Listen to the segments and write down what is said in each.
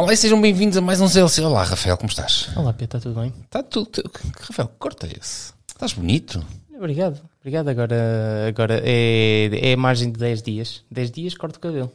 Olá e sejam bem-vindos a mais um ZLC. Olá, Rafael, como estás? Olá, Pia, está tudo bem? Está tudo. Rafael, corta é esse. Estás bonito. Obrigado, obrigado. Agora, agora é, é a margem de 10 dias. 10 dias corto o cabelo.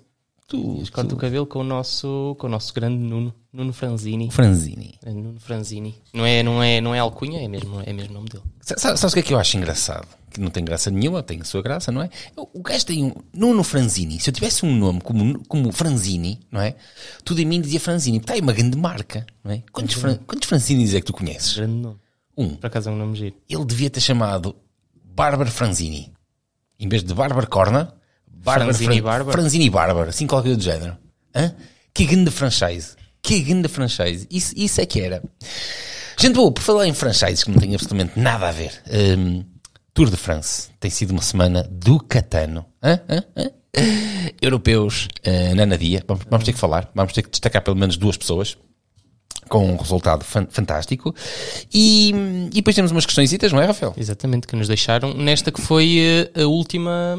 Tu, tu, o cabelo com o nosso, com o nosso grande Nuno, Nuno Franzini. Franzini. Nuno Franzini. Não é, não é, não é alcunha, é mesmo, é mesmo nome dele. Sabe, sabes o que é que eu acho engraçado? Que não tem graça nenhuma, tem sua graça, não é? O gajo tem um Nuno Franzini. Se eu tivesse um nome como, como Franzini, não é? Tudo em mim dizia Franzini. Está aí uma grande marca, não é? Quantos, é Fran, quantos Franzinis é que tu conheces? Grande nome. Um. Por acaso é um nome giro. Ele devia ter chamado Bárbara Franzini. Em vez de Bárbara Corna, Franzini, Fran Bárbara. Franzini Bárbara, assim qualquer coisa do género. Hã? Que grande franchise. Que grande franchise. Isso, isso é que era. Gente boa, por falar em franchises que não tem absolutamente nada a ver. Um, Tour de France tem sido uma semana do Catano. Hã? Hã? Hã? Europeus uh, na Nadia. Vamos, vamos, ter que falar, vamos ter que destacar pelo menos duas pessoas com um resultado fan fantástico. E, e, depois temos umas questões, não é, Rafael? Exatamente, que nos deixaram nesta que foi eh, a última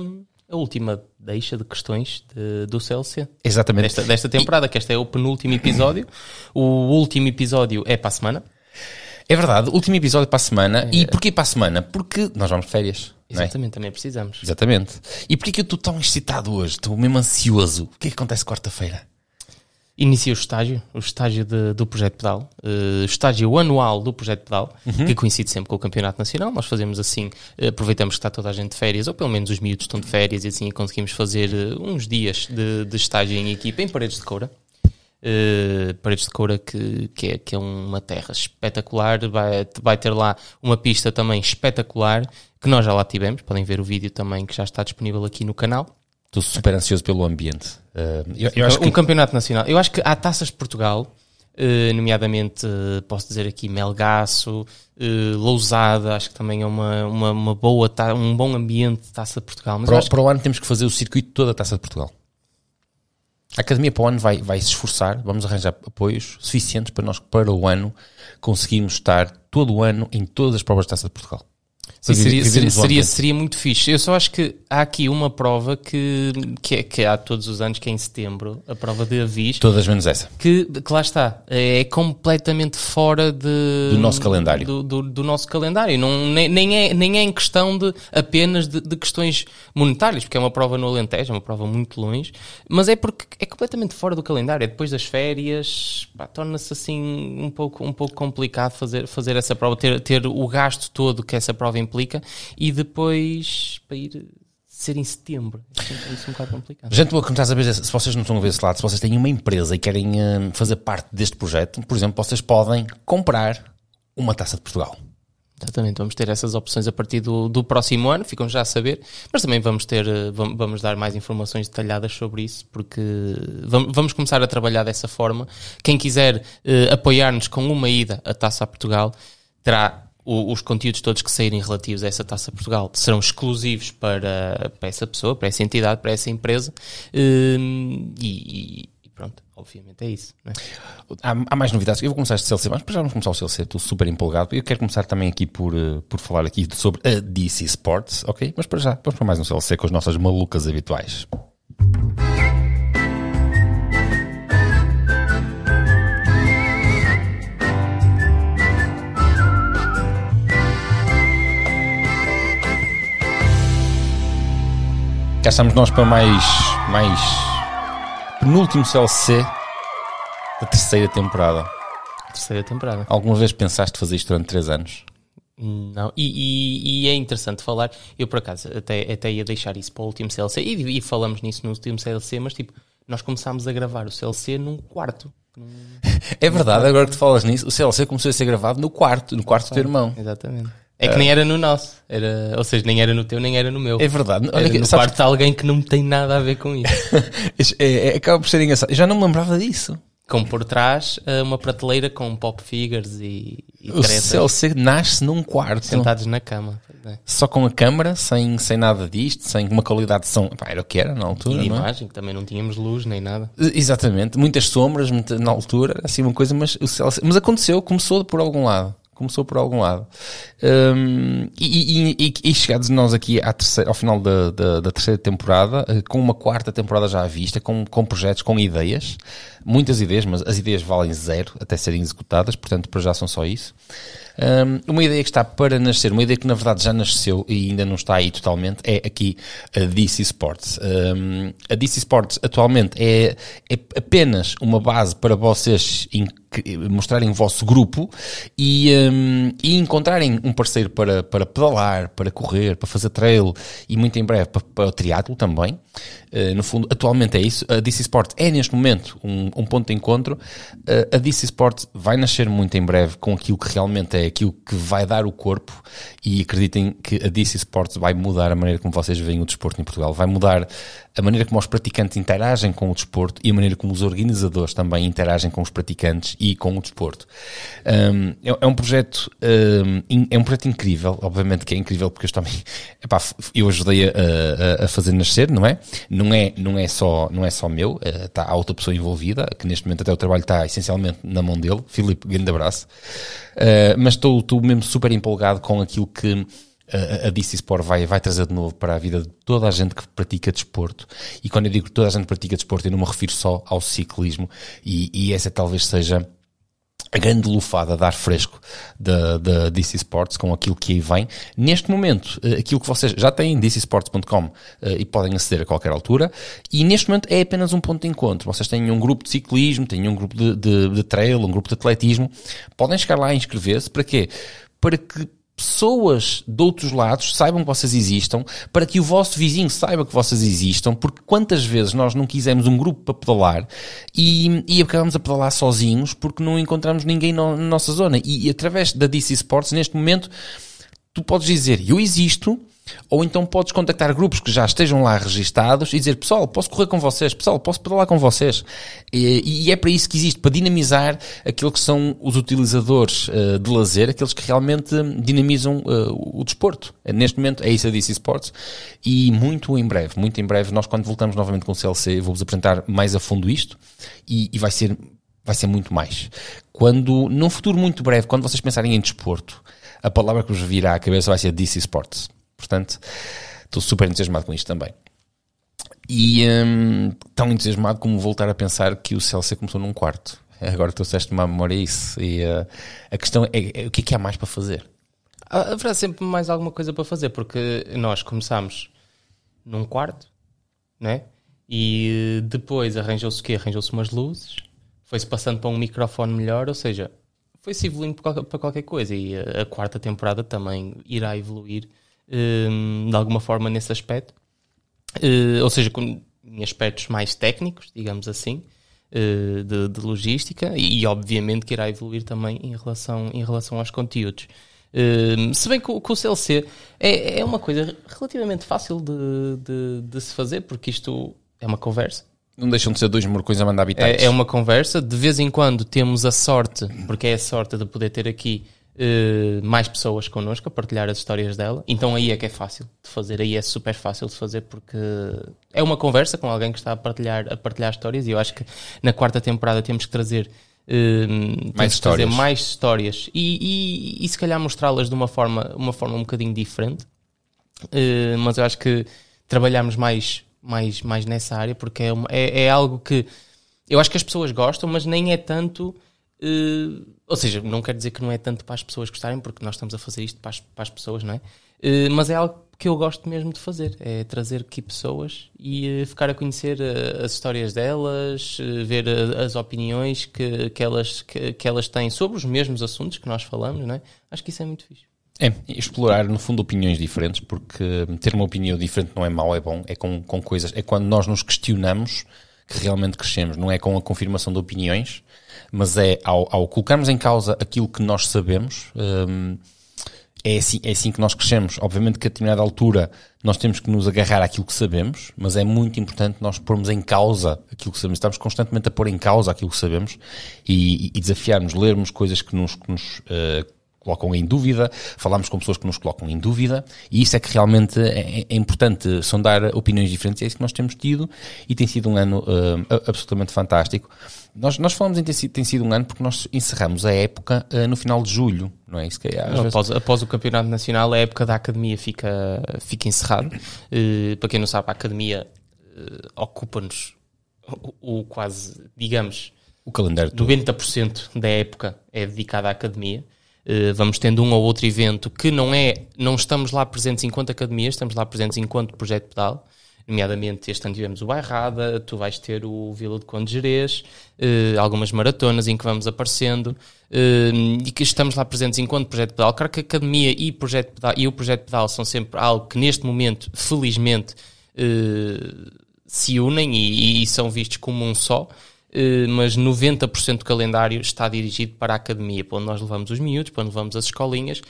a última deixa de questões de, do Celsius. Exatamente. Desta, desta temporada, e... que este é o penúltimo episódio. o último episódio é para a semana. É verdade, último episódio para a semana. É... E porquê para a semana? Porque nós vamos de férias. É? Exatamente, é? também precisamos. Exatamente. E porquê que eu estou tão excitado hoje? Estou mesmo ansioso. O que é que acontece quarta-feira? inicia o estágio, o estágio de, do Projeto Pedal, uh, estágio anual do Projeto Pedal, uhum. que coincide sempre com o Campeonato Nacional. Nós fazemos assim, uh, aproveitamos que está toda a gente de férias, ou pelo menos os miúdos estão de férias, e assim conseguimos fazer uh, uns dias de, de estágio em equipa em Paredes de Coura. Uh, Paredes de Coura, que, que, é, que é uma terra espetacular, vai, vai ter lá uma pista também espetacular, que nós já lá tivemos, podem ver o vídeo também que já está disponível aqui no canal. Estou super ansioso pelo ambiente. Uh, eu, eu então, um que... campeonato nacional. Eu acho que há taças de Portugal, uh, nomeadamente, uh, posso dizer aqui Melgaço, Lousada, acho que também é uma, uma, uma boa, ta... um bom ambiente de taça de Portugal. Mas para, para que... o ano temos que fazer o circuito toda a taça de Portugal. A academia para o ano vai, vai se esforçar, vamos arranjar apoios suficientes para nós, para o ano, conseguirmos estar todo o ano em todas as provas de taça de Portugal. Sim, seria, seria, seria, seria, muito fixe. Eu só acho que há aqui uma prova que, que, é, que é há todos os anos, que é em setembro, a prova de avis. Todas menos essa. Que, que lá está, é completamente fora de, do nosso calendário. Do, do, do nosso calendário. Não, nem, nem, é, nem é em questão de apenas de, de, questões monetárias, porque é uma prova no Alentejo, é uma prova muito longe, mas é porque é completamente fora do calendário. É depois das férias, torna-se assim um pouco, um pouco complicado fazer, fazer essa prova, ter, ter o gasto todo que essa prova nova implica, e depois para ir ser em setembro. É isso é um bocado complicado. Gente, vou começar a saber se vocês não estão a ver esse lado, se vocês têm uma empresa e querem hum, fazer parte deste projeto, por exemplo, vocês podem comprar uma taça de Portugal. Exatamente, vamos ter essas opções a partir do, do próximo ano, ficam já a saber, mas também vamos ter, eh, vamos dar mais informações detalhadas sobre isso, porque eh, vamos começar a trabalhar dessa forma. Quem quiser eh, apoiar-nos com uma ida à Taça a Portugal, terá os conteúdos todos que saírem relativos a essa taça Portugal serão exclusivos para, para essa pessoa, para essa entidade, para essa empresa. Hum, e, e, pronto, obviamente é isso. É? Há, há, mais novidades. Eu vou começar este CLC, mas já vamos começar o CLC, estou super empolgado. Eu quero começar também aqui por, eh, por falar aqui sobre a DC Sports, ok? Mas para já, vamos para mais um CLC com as nossas malucas habituais. Cá estamos nós para mais. mais. penúltimo CLC da terceira temporada. Terceira temporada. Alguma vez pensaste fazer isto durante 3 anos? Não, e, e, e, é interessante falar. Eu, por acaso, até, até ia deixar isso para o último CLC e, e falamos nisso no último CLC, mas tipo, nós começámos a gravar o CLC num quarto. É verdade, agora que tu falas nisso, o CLC começou a ser gravado no quarto, no quarto do teu irmão. Exatamente. É que nem ah. era no nosso, era, ou seja, nem era no teu, nem era no meu. É verdade. Olha era no sabes... quarto de alguém que não tem nada a ver com isso. é, é, acaba por ser engraçado. Eu já não me lembrava disso. Com por trás ah, uma prateleira com pop figures e, e O CLC nasce num quarto. Sentados na cama. É. Só com a câmara, sem, sem nada disto, sem uma qualidade de som. Pá, era o que era na altura. E de é? imagem, é? que também não tínhamos luz nem nada. Exatamente. Muitas sombras muita, na altura, assim uma coisa, mas o CLC. Mas aconteceu, começou por algum lado começou por algum lado. Um, e, e, e, e, chegados nós aqui terceira, ao final da, da, da terceira temporada, eh, com uma quarta temporada já à vista, com, com projetos, com ideias muitas ideias, mas as ideias valem zero até serem executadas, portanto, para já são só isso. Um, uma ideia que está para nascer, uma ideia que na verdade já nasceu e ainda não está aí totalmente, é aqui a DC Sports. Um, a DC Sports atualmente é, é apenas uma base para vocês mostrarem o vosso grupo e, um, e encontrarem um parceiro para, para pedalar, para correr, para fazer trail e muito em breve para, para o triatlo também. Uh, no fundo, atualmente é isso. A DC Sports é neste momento um, um ponto de encontro. Eh, a DC Sport vai nascer muito em breve com aquilo que realmente é, aquilo que vai dar o corpo e acreditem que a DC Sport vai mudar a maneira como vocês veem o desporto em Portugal. Vai mudar a maneira como os praticantes interagem com o desporto e a maneira como os organizadores também interagem com os praticantes e com o desporto. Um, é, é, um projeto um, é um projeto incrível, obviamente que é incrível porque eu também epá, eu ajudei a, a, a, fazer nascer, não é? Não é não é só não é só meu, eh, tá, há outra pessoa envolvida que neste momento até o trabalho está essencialmente na mão dele, Filipe, grande abraço. Uh, mas estou mesmo super empolgado com aquilo que a, DC Sport vai, vai trazer de novo para a vida de toda a gente que pratica desporto. E quando eu digo toda a gente que pratica desporto, eu não me refiro só ao ciclismo. E, e essa talvez seja a grande lufada de ar fresco da, DC Sports com aquilo que aí vem. Neste momento, eh, aquilo que vocês já têm em dcsports.com eh, e podem aceder a qualquer altura, e neste momento é apenas um ponto de encontro. Vocês têm um grupo de ciclismo, têm um grupo de, de, de trail, um grupo de atletismo, podem chegar lá e inscrever-se. Para quê? Para que pessoas de outros lados saibam que vocês existam, para que o vosso vizinho saiba que vocês existam, porque quantas vezes nós não quisemos um grupo para pedalar e, e acabamos a pedalar sozinhos porque não encontramos ninguém na, na nossa zona. E, e através da DC Sports, neste momento, tu podes dizer eu existo ou então podes contactar grupos que já estejam lá registados e dizer, pessoal, posso correr com vocês, pessoal, posso pedalar com vocês. E, e é para isso que existe, para dinamizar aquilo que são os utilizadores uh, de lazer, aqueles que realmente dinamizam uh, o desporto. Neste momento é isso a é DC Sports e muito em breve, muito em breve, nós quando voltamos novamente com o CLC, vou-vos apresentar mais a fundo isto e, e vai ser vai ser muito mais. Quando, num futuro muito breve, quando vocês pensarem em desporto, a palavra que vos virá à cabeça vai ser DC Sports. Portanto, estou super entusiasmado com isto também. E hum, tão entusiasmado como voltar a pensar que o Celso começou num quarto. Agora estou a uma memória isso. E uh, a questão é, é, o que é que há mais para fazer? Ah, haverá sempre mais alguma coisa para fazer, porque nós começámos num quarto, né? E eh, depois arranjou-se o quê? Arranjou-se umas luzes, foi-se passando para um microfone melhor, ou seja, foi-se evoluindo para qualquer coisa. E eh, a quarta temporada também irá evoluir Ehm, de alguma forma nesse aspecto. Eh, ou seja, em aspectos mais técnicos, digamos assim, eh, de, de, logística e, obviamente que irá evoluir também em relação, em relação aos conteúdos. Ehm, se bem que o, que o CLC é, é uma coisa relativamente fácil de, de, de, se fazer, porque isto é uma conversa. Não deixam de ser dois morcões a mandar habitantes. É, é uma conversa. De vez em quando temos a sorte, porque é a sorte de poder ter aqui Uh, mais pessoas connosco a partilhar as histórias dela. Então aí é que é fácil de fazer, aí é super fácil de fazer porque é uma conversa com alguém que está a partilhar, a partilhar histórias e eu acho que na quarta temporada temos que trazer uh, mais, histórias. mais histórias e, e, e se calhar mostrá-las de uma forma, uma forma um bocadinho diferente. Uh, mas eu acho que trabalharmos mais, mais, mais nessa área porque é, uma, é, é algo que eu acho que as pessoas gostam, mas nem é tanto Uh, ou seja, não quer dizer que não é tanto para as pessoas gostarem, porque nós estamos a fazer isto para as, para as pessoas, não é? Uh, mas é algo que eu gosto mesmo de fazer, é trazer aqui pessoas e uh, ficar a conhecer as histórias delas, ver as opiniões que, que, elas, que, que, elas têm sobre os mesmos assuntos que nós falamos, não é? Acho que isso é muito fixe. É, explorar no fundo opiniões diferentes, porque hum, ter uma opinião diferente não é mau, é bom, é com, com coisas, é quando nós nos questionamos que realmente crescemos, não é com a confirmação de opiniões, mas é ao, ao colocarmos em causa aquilo que nós sabemos, um, é, assim, é assim que nós crescemos. Obviamente que a determinada altura nós temos que nos agarrar àquilo que sabemos, mas é muito importante nós pormos em causa aquilo que sabemos. Estamos constantemente a pôr em causa aquilo que sabemos e, e lermos coisas que nos, que nos uh, colocam em dúvida, falarmos com pessoas que nos colocam em dúvida, e isso é que realmente é, é, é importante sondar opiniões diferentes, é isso que nós temos tido, e tem sido um ano uh, absolutamente fantástico. Nós, nós falamos em ter sido, tem sido um ano porque nós encerramos a época uh, no final de julho, não é? Isso que, é? após, após o Campeonato Nacional, a época da Academia fica, fica encerrada. Uh, para quem não sabe, a Academia uh, ocupa-nos o, o, quase, digamos, o calendário todo. 90% da época é dedicada à Academia. Uh, vamos tendo um ou outro evento que não é, não estamos lá presentes enquanto academia, estamos lá presentes enquanto projeto pedal, nomeadamente este ano tivemos o Bairrada, tu vais ter o Vila de Condejerez, uh, algumas maratonas em que vamos aparecendo eh, e que estamos lá presentes enquanto Projeto Pedal. Claro que a Academia e, projeto pedal, e o Projeto Pedal são sempre algo que neste momento, felizmente, eh, se unem e, e, são vistos como um só, eh, mas 90% do calendário está dirigido para a academia, para onde nós levamos os miúdos, para onde levamos as escolinhas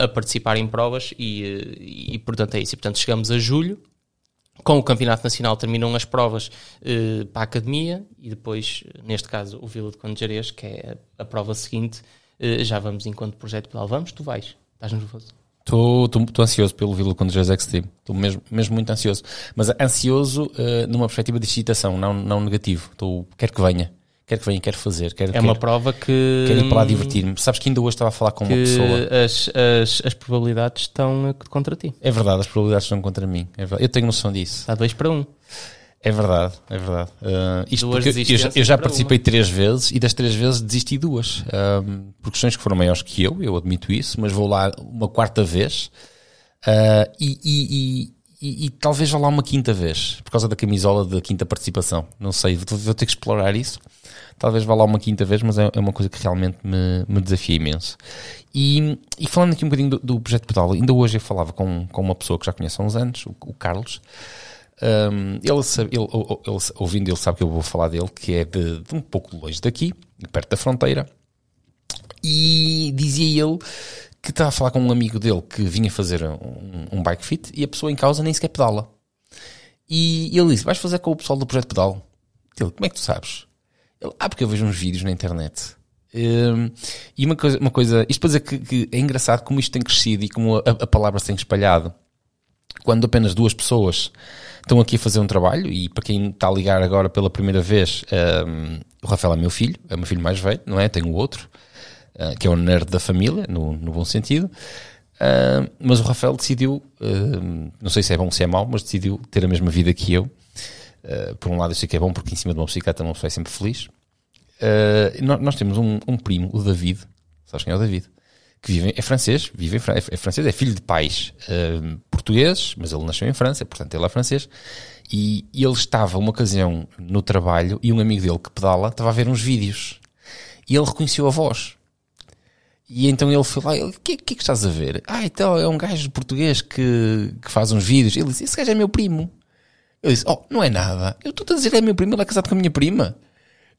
a, a participar em provas e, e, portanto é isso. E, portanto chegamos a julho, com o Campeonato Nacional terminam as provas eh, para a Academia e depois, neste caso, o Vila de Jerez que é a, prova seguinte, eh, já vamos enquanto projeto pedal. Vamos? Tu vais? Estás nervoso? Estou ansioso pelo Vila Jerez Extreme. Estou mesmo, mesmo muito ansioso. Mas ansioso eh, numa perspectiva de excitação, não, não negativo. Tô, quero que venha quer que venha, quero fazer. Quero, é uma prova que. Quero ir para lá divertir-me. Sabes que ainda hoje estava a falar com uma pessoa. As, as, as probabilidades estão contra ti. É verdade, as probabilidades estão contra mim. É eu tenho noção disso. Está dois para Um. É verdade, é verdade. Uh, isto duas eu, já, eu já participei uma. três vezes e das três vezes desisti duas. Um, ah, por questões que foram maiores que eu, eu admito isso, mas vou lá uma quarta vez uh, e, e, e, e, talvez vá lá uma quinta vez, por causa da camisola da quinta participação. Não sei, vou, vou ter que explorar isso talvez vá lá uma quinta vez, mas é, é, uma coisa que realmente me, me desafia imenso. E, e, falando aqui um bocadinho do, do, projeto Pedal, ainda hoje eu falava com, com uma pessoa que já conheço há uns anos, o, o Carlos. Um, ele, sabe, ele, ele, ouvindo, ele sabe que eu vou falar dele, que é de, de um pouco longe daqui, perto da fronteira. E dizia ele que estava a falar com um amigo dele que vinha fazer um, um bike fit e a pessoa em causa nem sequer pedala. E ele disse: Vais fazer com o pessoal do projeto Pedal? Ele, como é que tu sabes? Ah, porque eu vejo uns vídeos na internet. Um, e uma coisa, uma coisa, isto para dizer que, que, é engraçado como isto tem crescido e como a, a palavra se tem espalhado. Quando apenas duas pessoas estão aqui a fazer um trabalho, e para quem está a ligar agora pela primeira vez, um, o Rafael é meu filho, é o meu filho mais velho, não é? Tenho o outro, uh, que é o nerd da família, no, no bom sentido. Uh, mas o Rafael decidiu, uh, não sei se é bom ou se é mau, mas decidiu ter a mesma vida que eu eh, por um lado, eu sei que é bom porque em cima de uma bicicleta uma pessoa é sempre feliz. Uh, eh, nós, nós, temos um, um, primo, o David, sabes quem é o David? Que vive, é francês, vive em, é, é francês, é filho de pais uh, portugueses, mas ele nasceu em França, portanto ele é francês. E, e ele estava, uma ocasião, no trabalho e um amigo dele que pedala estava a ver uns vídeos e ele reconheceu a voz. E então ele foi lá, o que, que é que estás a ver? Ah, então é um gajo português que, que faz uns vídeos. Ele disse: Esse gajo é meu primo. Eu disse: Oh, não é nada. Eu estou a dizer, é meu primo, ele é casado com a minha prima.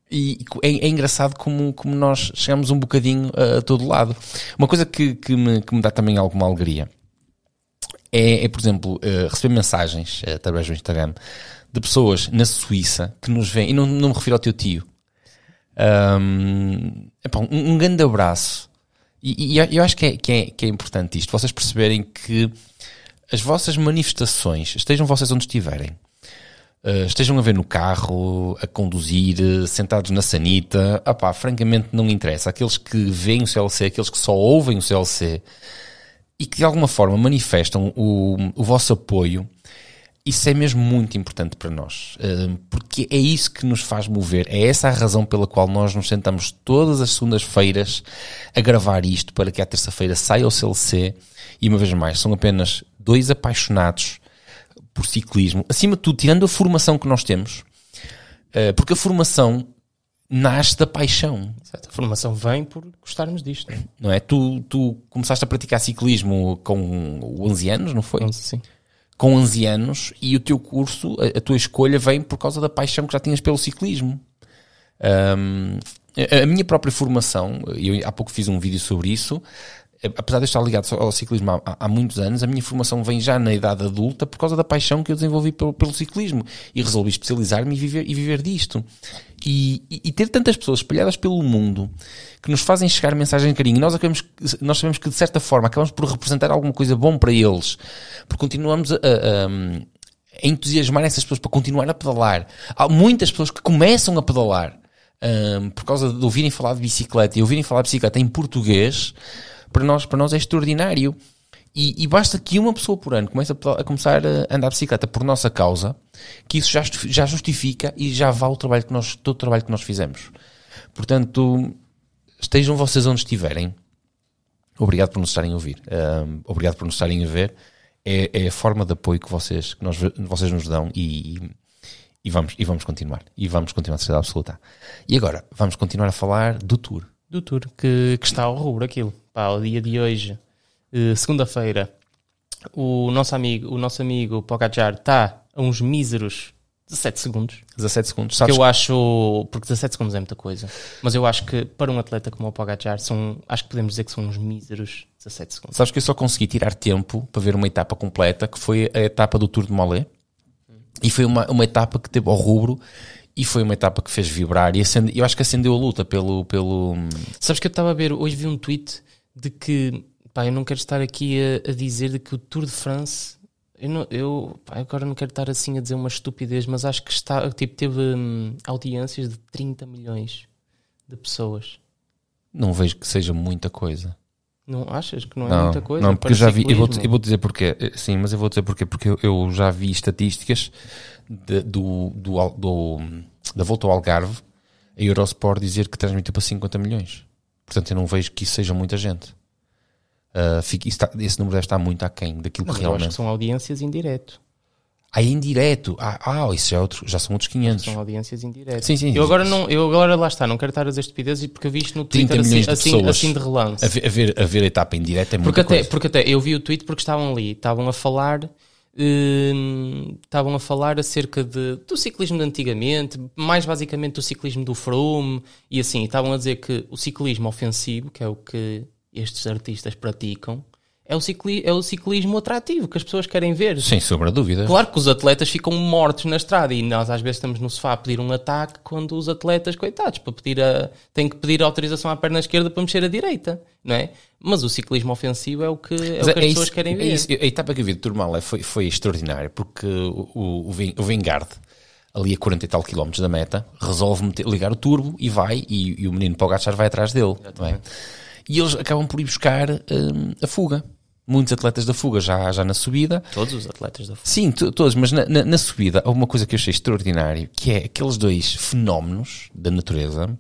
E é, é, engraçado como, como nós chegamos um bocadinho a, a todo lado. Uma coisa que, que, me, que me dá também alguma alegria é, é por exemplo, uh, receber mensagens uh, através do Instagram de pessoas na Suíça que nos vêm, e não, não me refiro ao teu tio. Um, epá, um, um grande abraço. E, e eu, eu acho que é, que, é, que é importante isto, vocês perceberem que as vossas manifestações, estejam vocês onde estiverem, eh, estejam a ver no carro, a conduzir, eh, sentados na sanita, ah pá, francamente não interessa. Aqueles que veem o CLC, aqueles que só ouvem o CLC e que de alguma forma manifestam o, o vosso apoio, isso é mesmo muito importante para nós, eh, porque é isso que nos faz mover, é essa a razão pela qual nós nos sentamos todas as segundas-feiras a gravar isto para que à terça-feira saia o CLC e uma vez mais, são apenas dois apaixonados por ciclismo, acima de tudo, tirando a formação que nós temos, eh, porque a formação nasce da paixão. Certo. A formação vem por gostarmos disto. Não é? é? Tu, tu começaste a praticar ciclismo com 11 anos, não foi? 11, sim. Com 11 anos e o teu curso, a, a tua escolha vem por causa da paixão que já tinhas pelo ciclismo. Um, a, a minha própria formação, eu há pouco fiz um vídeo sobre isso, é, apesar de eu estar ligado ao ciclismo há, há, muitos anos, a minha formação vem já na idade adulta por causa da paixão que eu desenvolvi pelo, pelo ciclismo e resolvi especializar-me e viver, e viver disto. E, e, e, ter tantas pessoas espalhadas pelo mundo que nos fazem chegar mensagem de carinho. Nós, acabamos, nós sabemos que, de certa forma, acabamos por representar alguma coisa bom para eles, porque continuamos a, a, a entusiasmar essas pessoas para continuar a pedalar. Há muitas pessoas que começam a pedalar. Um, por causa de ouvirem falar de bicicleta e ouvirem falar de bicicleta em português, para nós, para nós é extraordinário. E, e, basta que uma pessoa por ano comece a, a, começar a andar de bicicleta por nossa causa, que isso já, já justifica e já vale o trabalho que nós, todo o trabalho que nós fizemos. Portanto, estejam vocês onde estiverem. Obrigado por nos estarem a ouvir. Um, obrigado por nos estarem a ver. É, é, a forma de apoio que vocês, que nós, vocês nos dão e, e, vamos, e vamos continuar. E vamos continuar a ser absoluta. E agora, vamos continuar a falar do tour. Do tour que, que está ao rubro aquilo pá, o dia de hoje, eh, segunda-feira, o nosso amigo, o nosso amigo Pogacar está a uns míseros 17 segundos. 17 segundos, sabes? Que eu acho, porque 17 segundos é muita coisa, mas eu acho que para um atleta como o Pogacar, são, acho que podemos dizer que são uns míseros 17 segundos. Sabes que eu só consegui tirar tempo para ver uma etapa completa, que foi a etapa do Tour de Molé, e foi uma, uma etapa que teve ao rubro e foi uma etapa que fez vibrar e acende, eu acho que acendeu a luta pelo. pelo... Sabes que eu estava a ver, hoje vi um tweet de que, pá, eu não quero estar aqui a, a dizer de que o Tour de France, eu, não, eu pá, agora não quero estar assim a dizer uma estupidez, mas acho que está, tipo, teve hum, audiências de 30 milhões de pessoas. Não vejo que seja muita coisa. Não achas que não é não, muita coisa? Não, porque eu já vi, eu vou, eu vou, dizer porquê, eh, sim, mas eu vou dizer porquê, porque eu, já vi estatísticas de, do, do, do, hum, da volta ao Algarve, a Eurosport dizer que transmitiu para 50 milhões. Portanto, eu não vejo que isso seja muita gente. Uh, fica, está, esse número deve estar muito aquém daquilo Mas que realmente. Que são audiências indireto. Ah, é indireto. Ah, ah isso já, é outro, já são outros 500. São audiências indiretas. Sim, sim. Eu agora, não, eu agora lá está, não quero estar a dizer estupidezes porque eu vi isto no Twitter assim, de assim, assim, de relance. A ver, a ver, a etapa indireta é muito porque até, coisa. porque até eu vi o tweet porque estavam ali, estavam a falar Uh, estavam a falar acerca de, do ciclismo de antigamente, mais basicamente do ciclismo do Froome, e assim, estavam a dizer que o ciclismo ofensivo, que é o que estes artistas praticam, é o, cicli, é o ciclismo atrativo que as pessoas querem ver. Sem sombra de dúvida. Claro que os atletas ficam mortos na estrada e nós às vezes estamos no sofá a pedir um ataque quando os atletas, coitados, para pedir a, têm que pedir autorização à perna esquerda para mexer a direita, não é? Mas o ciclismo ofensivo é o que, é o que as é pessoas querem é ver. É isso. A etapa que eu vi de Turmalé foi, foi extraordinária porque o, o, o Vingard ali a 40 e tal quilómetros da meta, resolve meter, ligar o turbo e vai, e, e o menino Pogachar vai atrás dele. É? E eles acabam por ir buscar hum, a fuga muitos atletas da fuga já, já na subida. Todos os atletas da fuga. Sim, todos, mas na, na, na, subida há uma coisa que eu achei extraordinário, que é aqueles dois fenómenos da natureza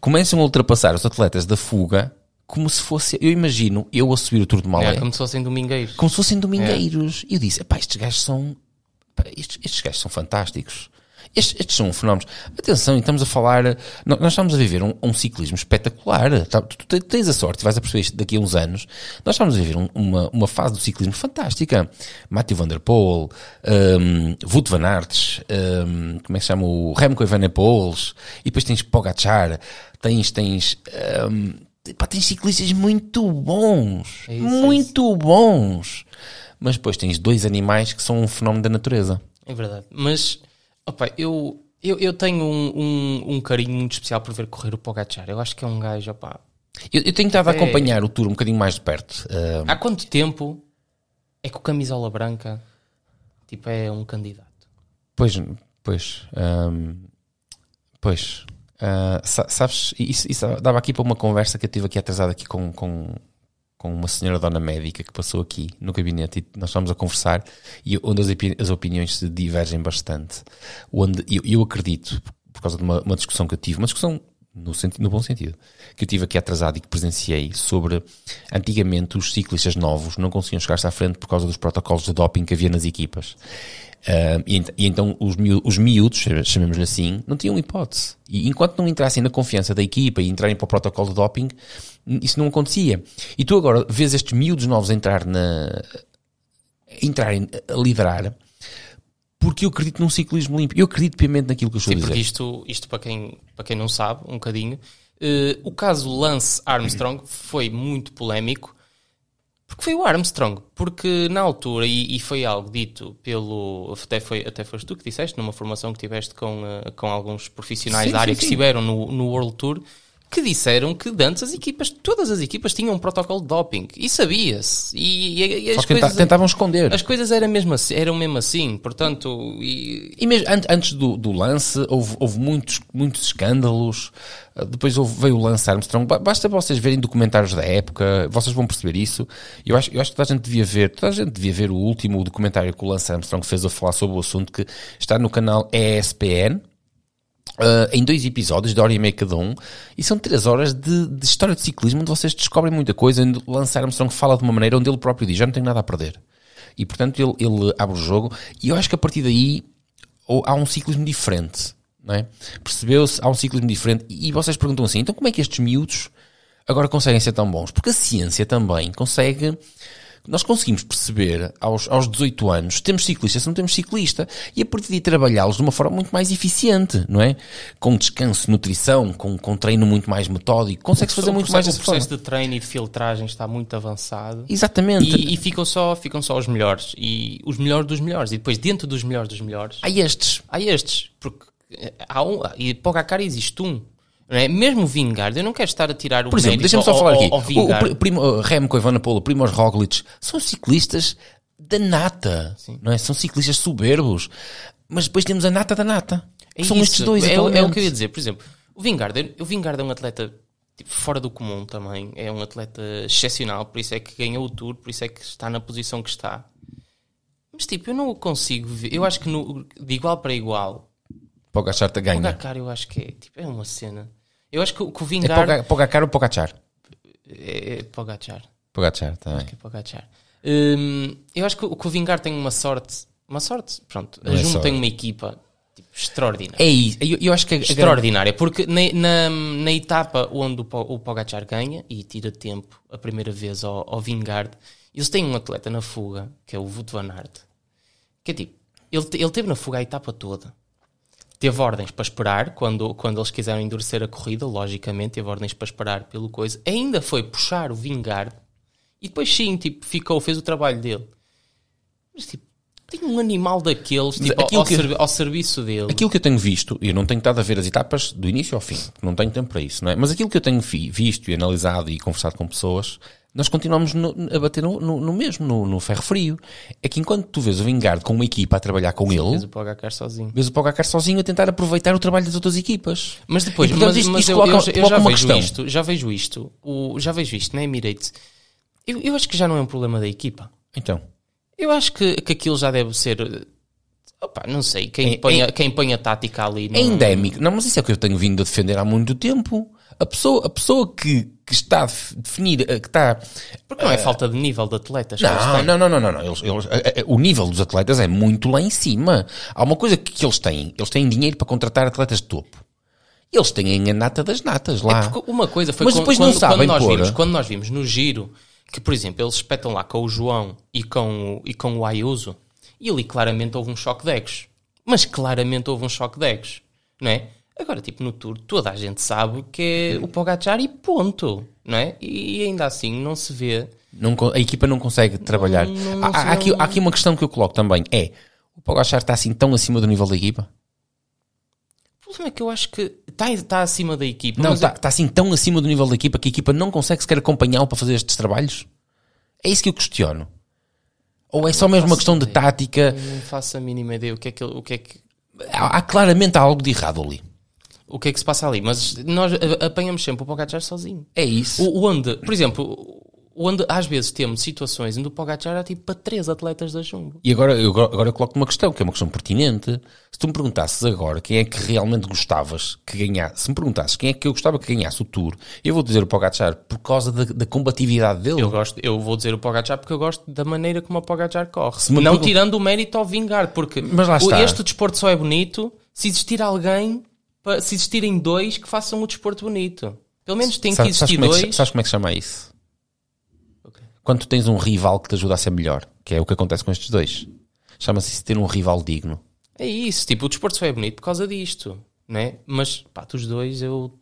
começam a ultrapassar os atletas da fuga como se fosse, eu imagino, eu a subir o Tour de Malé. É, como se fossem domingueiros. Como se fossem é. domingueiros. E eu disse, pá, estes gajos são... estes, estes gajos são fantásticos. Estes, estes são fenómenos. Atenção, estamos a falar. Nós estamos a viver um, um ciclismo espetacular. Tá, tu, tens a sorte, vais a perceber isto daqui a uns anos. Nós estamos a viver um, uma, uma fase do ciclismo fantástica. Matthew Van Der Poel, um, Wout Van um, como é que se chama? O Remco Evenepoels, e depois tens Pogachar. tens, tens, um, pá, tens ciclistas muito bons, é isso, é muito é bons. Mas depois tens dois animais que são um fenómeno da natureza. É verdade, mas Opa, eu, eu, eu tenho um, um, um, carinho muito especial por ver correr o Pogachar. Eu acho que é um gajo, opa... Eu, eu tenho estado é... a acompanhar o Tour um bocadinho mais de perto. Uh... Há quanto tempo é que o camisola branca, tipo, é um candidato? Pois, pois... Um, pois... Uh, sabes, isso, isso, dava aqui para uma conversa que eu tive aqui atrasada aqui com, com, com uma senhora dona médica que passou aqui no gabinete e nós estávamos a conversar e onde as, as opiniões se divergem bastante. Onde eu, eu acredito, por causa de uma, uma, discussão que eu tive, uma discussão no, no bom sentido, que eu tive aqui atrasado e que presenciei sobre antigamente os ciclistas novos não conseguiam chegar-se à frente por causa dos protocolos de doping que havia nas equipas. Uh, e, e, então os, miú os miúdos, chamemos-lhe assim, não tinham hipótese. E enquanto não entrassem na confiança da equipa e entrarem para o protocolo de doping, isso não acontecia. E tu agora vês estes miúdos novos entrar na. entrarem a liderar. Porque eu acredito num ciclismo limpo. Eu acredito piamente naquilo que eu estou Sim, a dizer. porque isto, isto para, quem, para quem não sabe, um bocadinho, uh, o caso Lance Armstrong foi muito polémico porque foi o Armstrong, porque na altura, e, e, foi algo dito pelo. Até, foi, até foste tu que disseste, numa formação que tiveste com, eh, com alguns profissionais sim, da área sim, que estiveram no, no World Tour, que disseram que antes as equipas, todas as equipas tinham um protocolo de doping e sabia-se. E, e, e Só as coisas, tentavam esconder. As coisas eram mesmo assim, eram mesmo assim portanto. E, e mesmo antes do, do lance houve, houve, muitos, muitos escândalos. Ah, depois houve, veio o lance Armstrong. Basta vocês verem documentários da época, vocês vão perceber isso. Eu acho, eu acho que toda a gente devia ver, toda a gente devia ver o último documentário que o Lance Armstrong fez a falar sobre o assunto que está no canal ESPN Uh, em dois episódios de hora e meia cada um, e são três horas de, de, história de ciclismo onde vocês descobrem muita coisa, onde Lance Armstrong fala de uma maneira onde ele próprio diz, já não tenho nada a perder. E portanto ele, ele abre o jogo, e eu acho que a partir daí ou, há um ciclismo diferente, não é? Percebeu-se, há um ciclismo diferente, e, e vocês perguntam assim, então como é que estes miúdos agora conseguem ser tão bons? Porque a ciência também consegue nós conseguimos perceber aos, aos 18 anos se temos ciclista, se não temos ciclista, e a partir de trabalhá-los de uma forma muito mais eficiente, não é? Com descanso, nutrição, com, com treino muito mais metódico, consegue-se fazer muito mais O processo de treino e de filtragem está muito avançado. Exatamente. E, e, ficam, só, ficam só os melhores, e os melhores dos melhores, e depois dentro dos melhores dos melhores... Há estes. Há estes, porque eh, há um, e para o existe um não é? Mesmo Vingard, eu não quero estar a tirar o Por exemplo, deixa-me só ao, falar aqui. Ao, ao o, o primo, eh, Remco Ivanopoulos, Primoz Roglic, são ciclistas da nata, Sim. não é? São ciclistas soberbos. Mas depois temos a nata da nata. É são isso. estes dois, é, é o que eu ia dizer. Por exemplo, o Vingard, é- o Vingard é um atleta tipo, fora do comum também. É um atleta excepcional, por isso é que ganhou o Tour, por isso é que está na posição que está. Mas tipo, eu não o consigo ver. Eu acho que no, de igual para igual... Pogacar te ganha. caro eu acho que é, tipo, é uma cena... Eu acho que, o é Vingar. É, é Pogacar ou Pogachar? Tá é, Pogacar. Pogachar. Pogachar, também. Acho que é Pogachar. Hum, eu acho que o, que o Vingar tem uma sorte. Uma sorte, pronto. a Jumbo é tem uma equipa tipo, extraordinária. É isso. Eu, eu acho que. Extraordinária, porque na, na, na, etapa onde o, Pogacar Pogachar ganha e tira tempo a primeira vez ao, ao Vingard, eles têm um atleta na fuga, que é o Wout Van Aert, que é tipo, ele, ele teve na fuga a etapa toda teve ordens para esperar quando, quando eles quiseram endurecer a corrida, logicamente, teve ordens para esperar pelo coisa. Ainda foi puxar o Vingar e depois sim, tipo, ficou, fez o trabalho dele. Mas tipo, tem um animal daqueles, tipo, ao, que, servi ao, serviço dele. Aquilo que eu tenho visto, e eu não tenho estado a ver as etapas do início ao fim, não tenho tempo para isso, não é? Mas aquilo que eu tenho visto e analisado e conversado com pessoas nós continuamos no, a bater no, no, no mesmo, no, ferro frio. É que enquanto tu vês o Vingard com uma equipa a trabalhar com Sim, ele, vês o Pogacar sozinho. Vês o Pogacar sozinho a tentar aproveitar o trabalho das outras equipas. Mas depois, mas, isto, mas eu, coloca, já vejo questão. isto, já vejo isto, o, já vejo isto na Emirates. Eu, eu acho que já não é um problema da equipa. Então. Eu acho que, que aquilo já deve ser Opa, não sei, quem, é, põe, é, quem põe a tática ali... Não... É endémico. Não, mas isso é o que eu tenho vindo a defender há muito tempo a pessoa, a pessoa que, que está definida, eh, que está... Porque não é eh, falta de nível de atletas. Não, não, não, não, não. Eles, eles, eh, o nível dos atletas é muito lá em cima. Há uma coisa que eles têm. Eles têm dinheiro para contratar atletas de topo eles têm a nata das natas lá. É porque uma coisa foi Mas quando, depois não sabem quando nós, vimos, quando nós vimos no giro que, por exemplo, eles espetam lá com o João e com o, e com o Ayuso e ali claramente houve um choque de egos. Mas claramente houve um choque de egos, não é? Agora, tipo, no Tour, toda a gente sabe que é o Pogachar e ponto, não é? E, ainda assim não se vê. Não, a equipa não consegue trabalhar. Não, não há, há, aqui, há aqui uma questão que eu coloco também: é o Pogachar está assim tão acima do nível da equipa? O problema é que eu acho que está, está acima da equipa. Não, está, está assim tão acima do nível da equipa que a equipa não consegue sequer acompanhá-lo para fazer estes trabalhos? É isso que eu questiono. Ou é não só mesmo uma questão ideia. de tática? Eu não faço a mínima ideia o que é que. O que, é que... Há, há claramente algo de errado ali o que é que se passa ali, mas nós apanhamos sempre o Pogacar sozinho. É isso. O, onde, por exemplo, onde às vezes temos situações onde o Pogacar era tipo para três atletas da Jumbo. E agora eu, agora eu coloco uma questão, que é uma questão pertinente. Se tu me perguntasses agora quem é que realmente gostavas que ganhasse, se me perguntasses quem é que eu gostava que ganhasse o Tour, eu vou dizer o Pogacar por causa da, da combatividade dele. Eu, gosto, eu vou dizer o Pogacar porque eu gosto da maneira como o Pogacar corre. Não pergun- tirando o mérito ao Vingar, porque este desporto só é bonito se existir alguém se existirem dois, que façam o desporto bonito. Pelo menos tem que existir como é que dois. sabes como é que se chama isso? Quando tu tens um rival que te ajuda a ser melhor, que é o que acontece com estes dois. Chama-se isso ter um rival digno. É isso, tipo, o desporto só é bonito por causa disto, né? Mas, pá, dos dois eu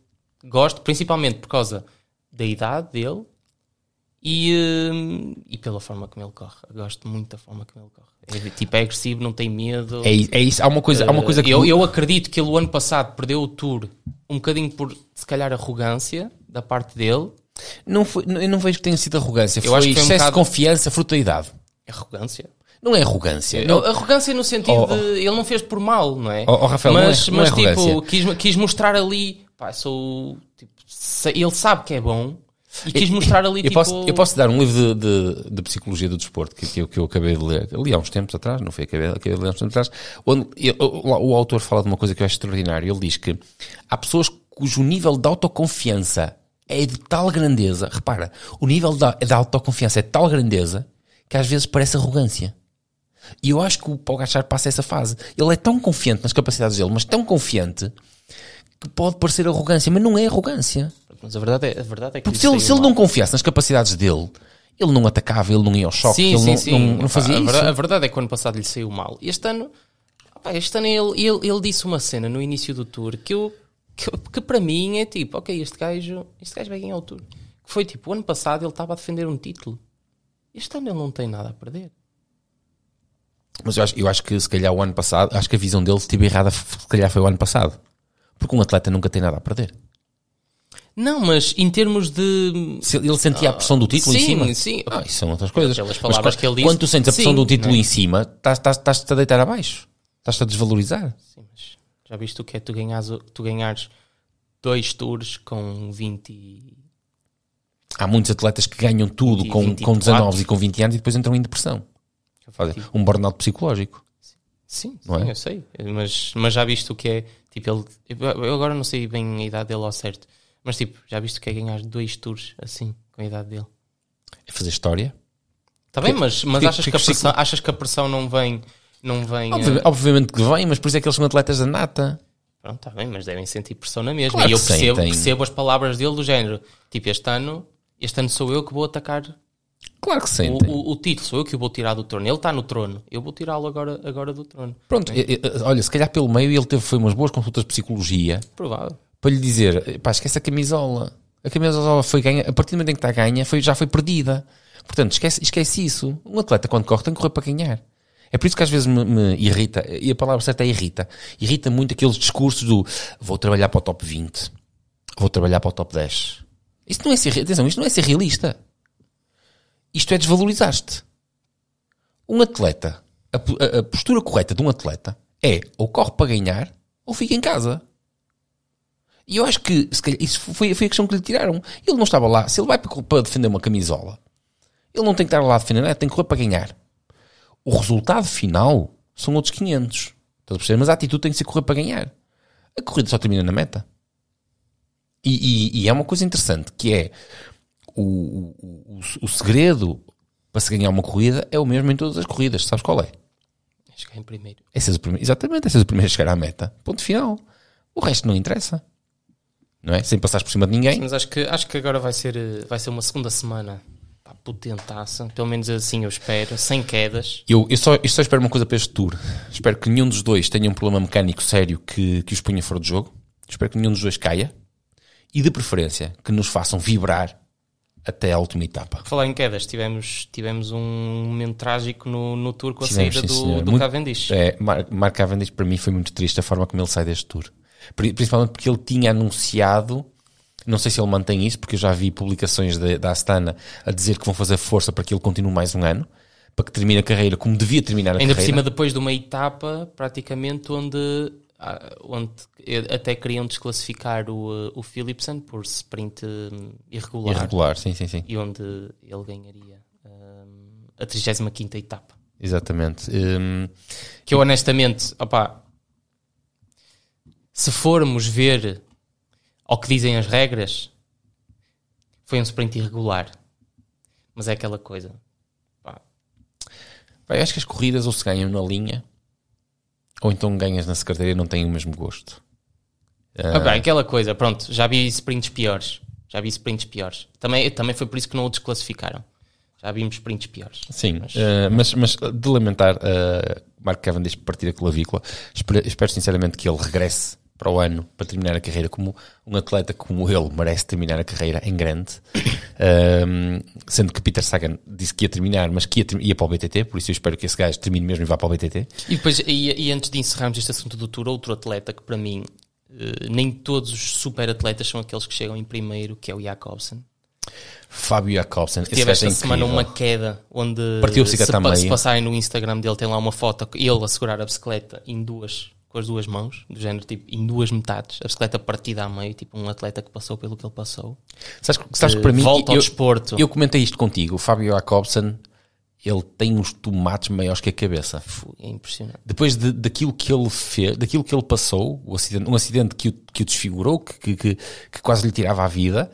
gosto, principalmente por causa da idade dele e, hum, e pela forma como ele corre. Eu gosto muito da forma como ele corre. É, tipo, é agressivo, não tem medo. É, é isso, há uma coisa, há uma coisa que. Eu, eu acredito que ele, o ano passado, perdeu o Tour um bocadinho por, se calhar, arrogância da parte dele. Não foi, eu não vejo que tenha sido arrogância. Eu foi acho que foi excesso um bocado... de confiança, fruto da idade. Arrogância? Não é arrogância. Não. Arrogância no sentido oh, oh. de ele não fez por mal, não é? Oh, oh Rafael, é- mas, não é, não mas é tipo, quis, quis mostrar ali, pá, sou. Tipo, ele sabe que é bom, e quis mostrar ali, eu tipo... Posso, eu posso dar um livro de, de, de psicologia do desporto que, que, eu, que eu acabei de ler, ali há uns tempos atrás, não foi? Acabei, acabei de ler há uns tempos atrás, onde o, o autor fala de uma coisa que eu acho extraordinária. Ele diz que há pessoas cujo nível de autoconfiança é de tal grandeza, repara, o nível da, da autoconfiança é de tal grandeza que às vezes parece arrogância. E eu acho que o Paul Gachar passa essa fase. Ele é tão confiante nas capacidades dele, mas tão confiante que pode parecer arrogância, mas não é arrogância. Mas a verdade é, a verdade é que. Porque se ele, se ele não confiasse nas capacidades dele, ele não atacava, ele não ia ao choque, sim, ele sim, não, sim. Não, não, fazia a isso. a verdade é que o ano passado lhe saiu mal. Este ano, opa, este ano ele, ele, ele, disse uma cena no início do tour que, eu, que, que para mim é tipo, ok, este gajo, este gajo vai ganhar o tour. Que foi tipo, o ano passado ele estava a defender um título. Este ano ele não tem nada a perder. Mas eu acho, eu acho que se calhar o ano passado, acho que a visão dele se tive errada, se calhar foi o ano passado. Porque um atleta nunca tem nada a perder. Não, mas em termos de. Se ele sentia ah, a pressão do título sim, em cima? Sim, sim. Ah, isso são outras coisas. Aquelas palavras mas, que ele disse. Quando tu sentes a pressão sim, do título é? em cima, estás-te estás a deitar abaixo. Estás-te a desvalorizar. Sim, mas já viste o que é tu ganhares, tu ganhares dois tours com 20. Há muitos atletas que ganham tudo com, com 19 e com 20 anos e depois entram em depressão. Fazer um burnout psicológico. Sim, é? sim, é? eu sei. Mas, mas já viste o que é. Tipo, ele, eu agora não sei bem a idade dele ao certo mas tipo, já viste que é ganhar dois tours assim, com a idade dele? É fazer história? Está bem, mas, mas achas, que a pressão, achas que a pressão não vem. Não vem eh, Obviamente que vem, mas por isso é que eles são atletas da nata. Pronto, está bem, mas devem sentir pressão na mesma. Claro e eu percebo, percebo as palavras dele do género. Tipo, este ano, este ano sou eu que vou atacar Claro que sim O, o, o, título sou eu que o vou tirar do trono. Ele está no trono. Eu vou tirá-lo agora, agora do trono. Pronto, é. olha, se calhar pelo meio ele teve foi umas boas consultas de psicologia. Provável para lhe dizer: pá, esquece a camisola. A camisola foi ganha, a partir do momento em que está ganha, foi, já foi perdida. Portanto, esquece, esquece isso. Um atleta, quando corre, tem que correr para ganhar. É por isso que às vezes me, me, irrita, e a palavra certa é irrita. Irrita muito aqueles discursos do vou trabalhar para o top 20, vou trabalhar para o top 10. Isto não é ser, atenção, isto não é ser realista. Isto é desvalorizar-te. Um atleta, a, a, a postura correta de um atleta é ou corre para ganhar ou fica em casa. E eu acho que, se calhar, isso foi, foi a questão que lhe tiraram. Ele não estava lá. Se ele vai para, para defender uma camisola, ele não tem que estar lá a defender nada, tem que correr para ganhar. O resultado final são outros 500. Mas a atitude tem que ser correr para ganhar. A corrida só termina na meta. E, e, e é uma coisa interessante que é o, o, o, segredo para se ganhar uma corrida é o mesmo em todas as corridas. Sabes qual é? É chegar em primeiro. É ser o primeiro. Exatamente, é ser o primeiro a chegar à meta. Ponto final. O resto não interessa não é? Sem passar por cima de ninguém. Sim, mas acho que, acho que agora vai ser, eh, vai ser uma segunda semana pá, potentaça, pelo menos assim eu espero, sem quedas. Eu, eu, só, eu só espero uma coisa para este tour. Espero que nenhum dos dois tenha um problema mecânico sério que, que os punha fora do jogo. Espero que nenhum dos dois caia. E de preferência, que nos façam vibrar até à última etapa. Falar em quedas, tivemos, tivemos um momento trágico no, no tour com a saída sim, do, do muito, Cavendish. É, Mark, Mark Cavendish para mim foi muito triste a forma como ele sai deste tour. Principalmente porque ele tinha anunciado, não sei se ele mantém isso, porque eu já vi publicações de, da Astana a dizer que vão fazer força para que ele continue mais um ano, para que termine a carreira como devia terminar a Ainda carreira. Ainda por cima, depois de uma etapa, praticamente, onde ah, onde até queriam desclassificar o, o Philipson por sprint hum, irregular. Irregular, sim, sim, sim. E onde ele ganharia um, a 35 etapa. Exatamente. Um, que eu honestamente, opá, se formos ver ao que dizem as regras, foi um sprint irregular. Mas é aquela coisa. Pá. Bem, acho que as corridas ou se ganham na linha, ou então ganhas na secretaria não têm o mesmo gosto. Ah, uh... aquela coisa, pronto, já vi sprints piores. Já vi sprints piores. Também, também foi por isso que não o desclassificaram. Já vimos sprints piores. Sim, mas, uh, mas, mas de lamentar, uh, ah, Mark Cavendish partir a clavícula, espero, espero sinceramente que ele regresse para o ano para terminar a carreira como um atleta como ele merece terminar a carreira em grande um, sendo que Peter Sagan disse que ia terminar mas que ia, ia, para o BTT por isso eu espero que esse gajo termine mesmo e vá para o BTT e depois e, e antes de encerrarmos este assunto do Tour outro atleta que para mim eh, nem todos os super atletas são aqueles que chegam em primeiro que é o Jacobsen Fábio Jacobsen teve é esta semana uma queda onde Partiu se, se, se passarem no Instagram dele tem lá uma foto ele a segurar a bicicleta em duas com as duas mãos, do género tipo em duas metades, a bicicleta partida a meio, tipo um atleta que passou pelo que ele passou. Sabes, sabes que eh, para mim, volta ao eu, desporto. Eu comentei isto contigo, o Fábio Jacobson, ele tem uns tomates maiores que a cabeça. É impressionante. Depois de, daquilo que ele fez, daquilo que ele passou, acidente, um acidente que o, que o desfigurou, que, que, que quase lhe tirava a vida,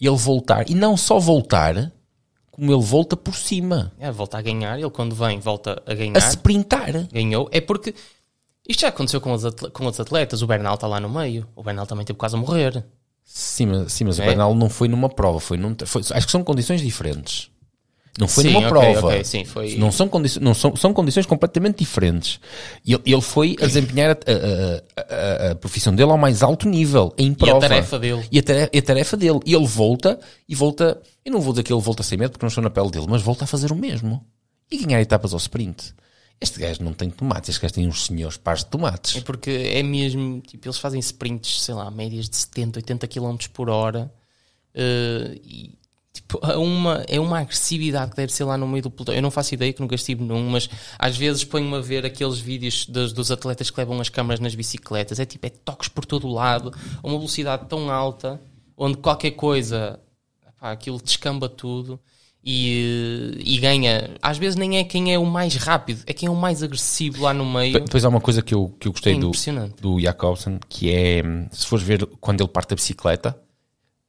ele voltar, e não só voltar, como ele volta por cima. É, volta a ganhar, ele quando vem volta a ganhar. A sprintar. Ganhou, é porque isto já aconteceu com, atle com outros atletas. O Bernal está lá no meio. O Bernal também teve quase a morrer. Sim, mas, sim, mas é? o Bernal não foi numa prova. Foi num, foi, acho que são condições diferentes. Não foi sim, numa okay, prova. Okay, sim, foi... Não, são condições, não são, são condições completamente diferentes. Ele, ele foi a desempenhar a, a, a, a, profissão dele ao mais alto nível, em prova. E a tarefa dele. E a tarefa, a tarefa dele. E ele volta, e volta... Eu não vou dizer que ele volta sem medo, porque não estou na pele dele, mas volta a fazer o mesmo. E ganhar etapas ao sprint. Este gajo não tem tomates, este gajo tem uns senhores pares de tomates. É porque é mesmo, tipo, eles fazem sprints, sei lá, médias de 70, 80 km por hora uh, e tipo, é uma, é uma agressividade que deve ser lá no meio do pelotão. Eu não faço ideia que nunca estive num, mas às vezes ponho-me a ver aqueles vídeos dos, dos atletas que levam as câmaras nas bicicletas. É tipo, é toques por todo o lado, a uma velocidade tão alta, onde qualquer coisa, pá, aquilo descamba tudo. E, e, ganha. Às vezes nem é quem é o mais rápido, é quem é o mais agressivo lá no meio. Depois há uma coisa que eu, que eu gostei é do, do Jacobson, que é se fores ver quando ele parte da bicicleta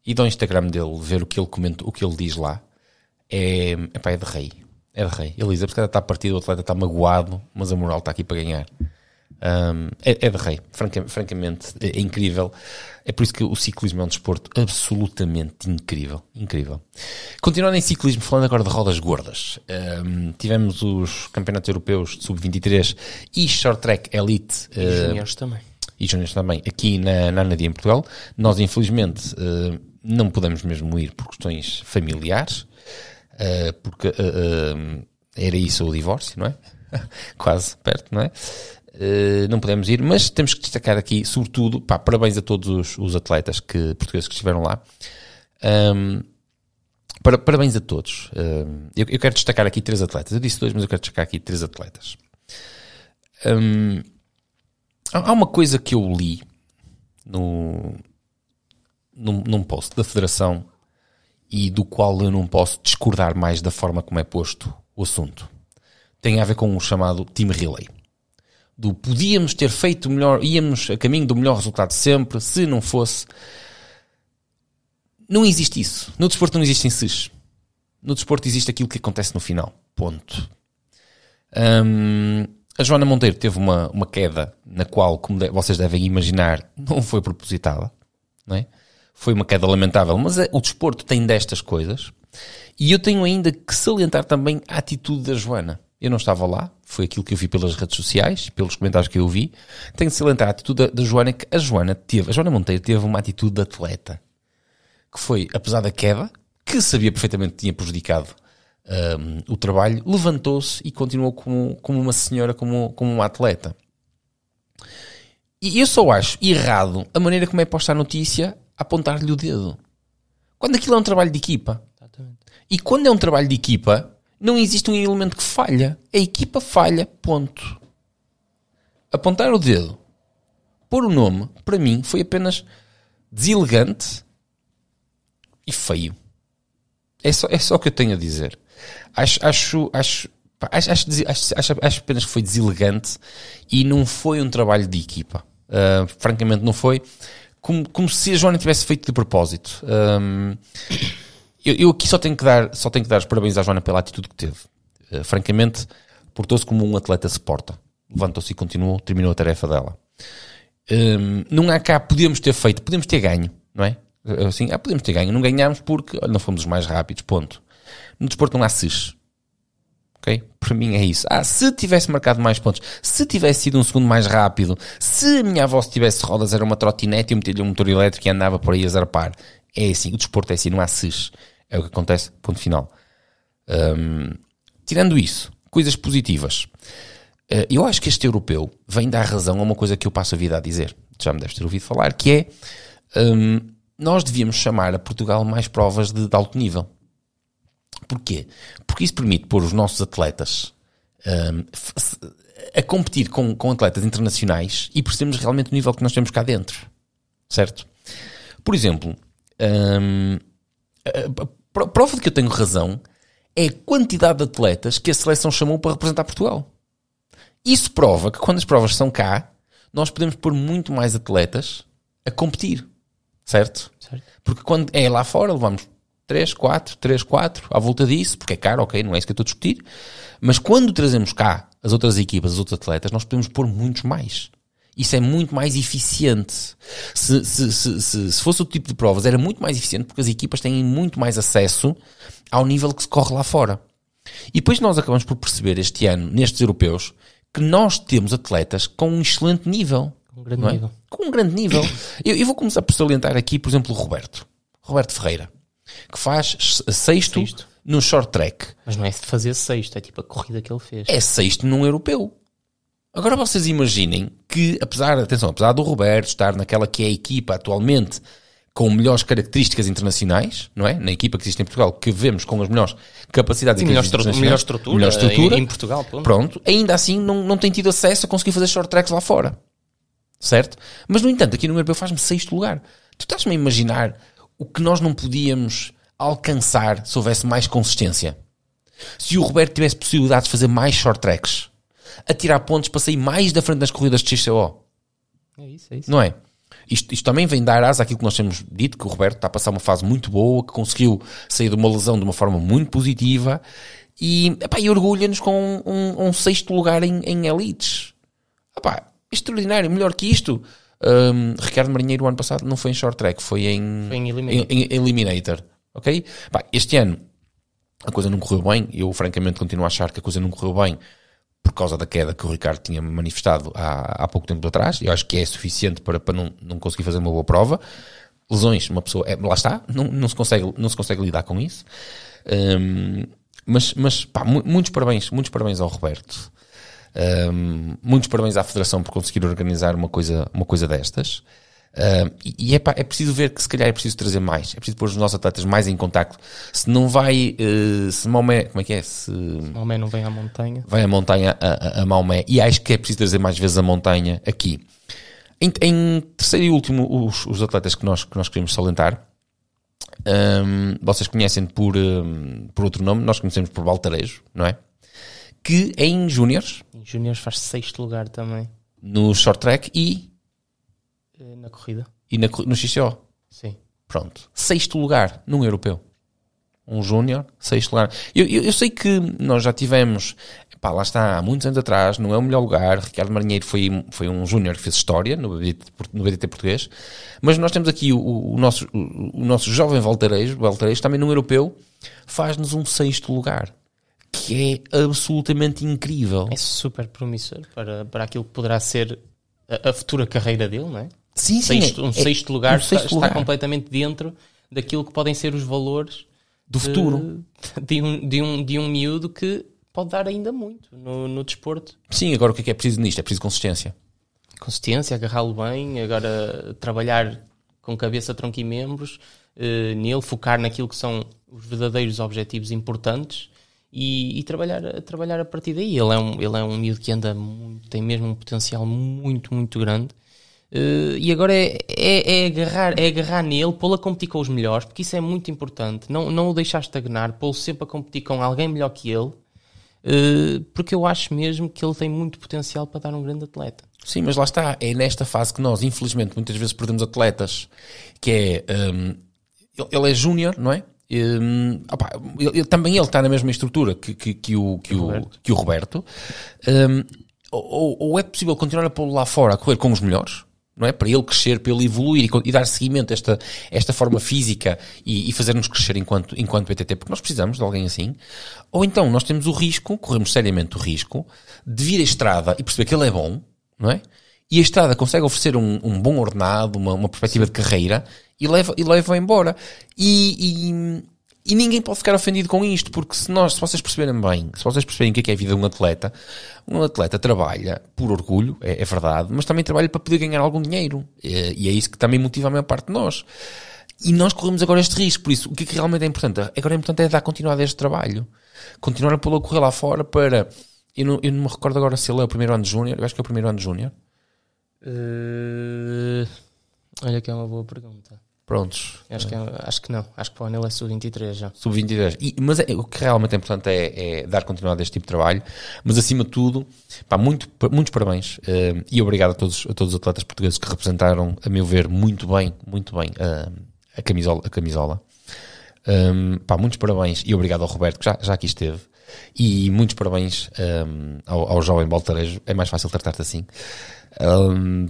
e do Instagram dele, ver o que ele comenta, o que ele diz lá, é, epá, é de rei. É de rei. Ele diz: a bicicleta está partida, o atleta está magoado, mas a moral está aqui para ganhar. Um, é, é de rei, francamente, é, é, incrível. É por isso que o ciclismo é um desporto absolutamente incrível. Incrível. Continuando em ciclismo, falando agora de rodas gordas, um, tivemos os campeonatos europeus de sub-23 e short track elite. E uh, juniores também. E juniors também, aqui na, na Anadia, em Portugal. Nós, infelizmente, uh, não podemos mesmo ir por questões familiares, uh, porque uh, era isso o divórcio, não é? Quase perto, não é? Eh, não podemos ir, mas temos que destacar aqui, sobretudo, pá, parabéns a todos os, os, atletas que, portugueses que estiveram lá. Um, para, parabéns a todos. Um, eu, eu, quero destacar aqui três atletas. Eu disse dois, mas eu quero destacar aqui três atletas. Um, há, há, uma coisa que eu li no, num, num post da Federação e do qual eu não posso discordar mais da forma como é posto o assunto. Tem a ver com o chamado Team Relay do podíamos ter feito melhor, íamos a caminho do melhor resultado sempre, se não fosse. Não existe isso. No desporto não existem ses. No desporto existe aquilo que acontece no final. Ponto. Hum, a Joana Monteiro teve uma, uma queda na qual, como de, vocês devem imaginar, não foi propositada. Não é? Foi uma queda lamentável. Mas é, o desporto tem destas coisas. E eu tenho ainda que salientar também a atitude da Joana. Eu não estava lá, foi aquilo que eu vi pelas redes sociais, pelos comentários que eu vi. Tenho de salientar a atitude da, Joana, que a Joana teve, a Joana Monteiro teve uma atitude de atleta, que foi, apesar da queda, que sabia perfeitamente que tinha prejudicado um, o trabalho, levantou-se e continuou como, como uma senhora, como, como uma atleta. E eu só acho errado a maneira como é posta a notícia apontar-lhe o dedo. Quando aquilo é um trabalho de equipa. Exatamente. E quando é um trabalho de equipa, não existe um elemento que falha. A equipa falha, ponto. Apontar o dedo, pôr o nome, para mim, foi apenas deselegante e feio. É só, é só o que eu tenho a dizer. Acho, acho, acho, acho, acho, acho, acho, acho apenas que foi deselegante e não foi um trabalho de equipa. Uh, francamente, não foi. Como, como se a Joana tivesse feito de propósito. Um, eu, eu, aqui só tenho, que dar, só tenho que dar os parabéns à Joana pela atitude que teve. Uh, francamente, portou-se como um atleta se porta. Levantou-se e continuou, terminou a tarefa dela. Um, não há cá, podemos ter feito, podemos ter ganho, não é? Eh, assim, ah, podemos ter ganho, não ganhámos porque olha, não fomos os mais rápidos, ponto. No desporto não há SIS. Ok? Para mim é isso. Ah, se tivesse marcado mais pontos, se tivesse sido um segundo mais rápido, se a minha avó se tivesse rodas, era uma trotinete, eu metia-lhe um motor elétrico e andava por aí a zarpar. É assim, o desporto é assim, não há SIS. É o que acontece, ponto final. Um, tirando isso, coisas positivas. Uh, eu acho que este europeu vem dar razão a uma coisa que eu passo a vida a dizer, já me deves ter ouvido falar, que é um, nós devíamos chamar a Portugal mais provas de, de alto nível. Porquê? Porque isso permite pôr os nossos atletas um, a competir com, com atletas internacionais e percebemos realmente o nível que nós temos cá dentro. Certo? Por exemplo, um, prova de que eu tenho razão é a quantidade de atletas que a seleção chamou para representar Portugal. Isso prova que quando as provas são cá, nós podemos pôr muito mais atletas a competir, certo? certo. Porque quando é lá fora, levamos 3, 4, 3, 4, à volta disso, porque é caro, ok, não é isso que eu estou a discutir. Mas quando trazemos cá as outras equipas, os outros atletas, nós podemos pôr muitos mais. Isso é muito mais eficiente. Se, se, se, se, se fosse outro tipo de provas, era muito mais eficiente porque as equipas têm muito mais acesso ao nível que se corre lá fora. E depois nós acabamos por perceber este ano, nestes europeus, que nós temos atletas com um excelente nível. Um grande é? nível. Com um grande nível. eu, eu, vou começar por salientar aqui, por exemplo, o Roberto. Roberto Ferreira, que faz sexto, sexto. no short track. Mas não é fazer sexto, é tipo a corrida que ele fez. É sexto num europeu. Agora vocês imaginem que, apesar, atenção, apesar do Roberto estar naquela que é a equipa atualmente com melhores características internacionais, não é? Na equipa que existe em Portugal, que vemos com as melhores capacidades e melhor, estrutura, melhor estrutura, melhor estrutura em, em Portugal, pronto. pronto. ainda assim não, não tem tido acesso a conseguir fazer short tracks lá fora, certo? Mas no entanto, aqui no Europeu faz-me sexto lugar. Tu estás-me a imaginar o que nós não podíamos alcançar se houvesse mais consistência? Se o Roberto tivesse possibilidade de fazer mais short tracks? a tirar pontos para sair mais da frente nas corridas de XCO. É isso, é isso. Não é? Isto, isto, também vem dar asa àquilo que nós temos dito, que o Roberto está a passar uma fase muito boa, que conseguiu sair de uma lesão de uma forma muito positiva e, epá, e orgulha-nos com um, um, sexto lugar em, em elites. Epá, extraordinário, melhor que isto. Um, Ricardo Marinheiro, ano passado, não foi em short track, foi em, foi em, Eliminator. Em, em Eliminator ok? Epá, este ano a coisa não correu bem, eu francamente continuo a achar que a coisa não correu bem por causa da queda que o Ricardo tinha manifestado há, há pouco tempo atrás, e acho que é suficiente para, para não, não conseguir fazer uma boa prova. Lesões, uma pessoa, é, lá está, não, não, se consegue, não se consegue lidar com isso. Um, mas, mas pá, muitos parabéns, muitos parabéns ao Roberto. Um, muitos parabéns à Federação por conseguir organizar uma coisa, uma coisa destas. Uh, e é, pá, é preciso ver que se calhar é preciso trazer mais, é preciso pôr os nossos atletas mais em contacto. Se não vai, uh, se Maomé, como é que é? Se, se Maomé não vem à montanha, Vem à montanha a, a, a, Maomé. E acho que é preciso trazer mais vezes a montanha aqui. Em, em terceiro e último, os, os, atletas que nós, que nós queremos salientar, um, vocês conhecem por, um, por outro nome, nós conhecemos por Baltarejo, não é? Que é em Júniores, em Júniores faz sexto lugar também no short track e na corrida. E na, no XCO. Sim. Pronto. Sexto lugar num europeu. Um júnior, sexto lugar. Eu, eu, eu, sei que nós já tivemos, pá, lá está, há muitos anos atrás, não é o melhor lugar. Ricardo Marinheiro foi, foi um júnior que fez história no BDT, no BDT português. Mas nós temos aqui o, o nosso, o, o, nosso jovem Valtarejo, voltarejo também num europeu, faz-nos um sexto lugar que é absolutamente incrível. É super promissor para, para aquilo que poderá ser a, a futura carreira dele, não é? Sim, sim. Sexto, é, um é sexto lugar um sexto está, lugar. está completamente dentro daquilo que podem ser os valores do futuro de um, de, um, de um miúdo que pode dar ainda muito no, no desporto. Sim, agora o que é, que é preciso nisto? É preciso consistência. Consistência, agarrá-lo bem, agora trabalhar com cabeça, tronco e membros eh, nele, focar naquilo que são os verdadeiros objetivos importantes e, e, trabalhar, trabalhar a partir daí. Ele é, um, ele é um miúdo que anda muito, tem mesmo um potencial muito, muito grande Uh, e agora é, é, é, agarrar, é agarrar nele, pô-lo a competir com os melhores, porque isso é muito importante. Não, não o deixar estagnar, pô-lo sempre a competir com alguém melhor que ele, uh, porque eu acho mesmo que ele tem muito potencial para dar um grande atleta. Sim, mas lá está. É nesta fase que nós, infelizmente, muitas vezes perdemos atletas, que é. Um, ehm, ele é júnior, não é? Um, ehm, opa, ele, também ele está na mesma estrutura que, que, que o, que, o, Roberto. Que o Roberto. Um, ehm, ou, ou, é possível continuar a pô-lo lá fora a correr com os melhores? não é? Para ele crescer, para ele evoluir e, e dar seguimento a esta, esta forma física e, e fazer-nos crescer enquanto, enquanto BTT, porque nós precisamos de alguém assim. Ou então nós temos o risco, corremos seriamente o risco, de vir à estrada e perceber que ele é bom, não é? E a estrada consegue oferecer um, um bom ordenado, uma, uma perspectiva de carreira e leva-o e leva embora. E, e e ninguém pode ficar ofendido com isto, porque se nós, se vocês perceberem bem, se vocês perceberem o é que é, a vida de um atleta, um atleta trabalha por orgulho, é, é verdade, mas também trabalha para poder ganhar algum dinheiro. É, e é isso que também motiva a maior parte de nós. E nós corremos agora este risco, por isso, o que, é que realmente é importante? Agora é importante é dar continuidade a este trabalho. Continuar a pô-lo a correr lá fora para... Eu não, eu não me recordo agora se ele é o primeiro ano de júnior, eu acho que é o primeiro ano de júnior. Uh, olha que é uma boa pergunta. Prontos. Acho que, é acho que não. Acho que para o Anel é sub-23 já. Sub-23. E, mas é, o que realmente é importante é, é, dar continuidade a este tipo de trabalho. Mas acima de tudo, pá, muito, muitos parabéns uh, e obrigado a todos, a todos os atletas portugueses que representaram, a meu ver, muito bem, muito bem uh, a camisola. A camisola. Um, ehm, pá, muitos parabéns e obrigado ao Roberto que já, já aqui esteve. E muitos parabéns um, ehm, ao, ao jovem Baltarejo. É mais fácil tratar-te assim. Um, ehm,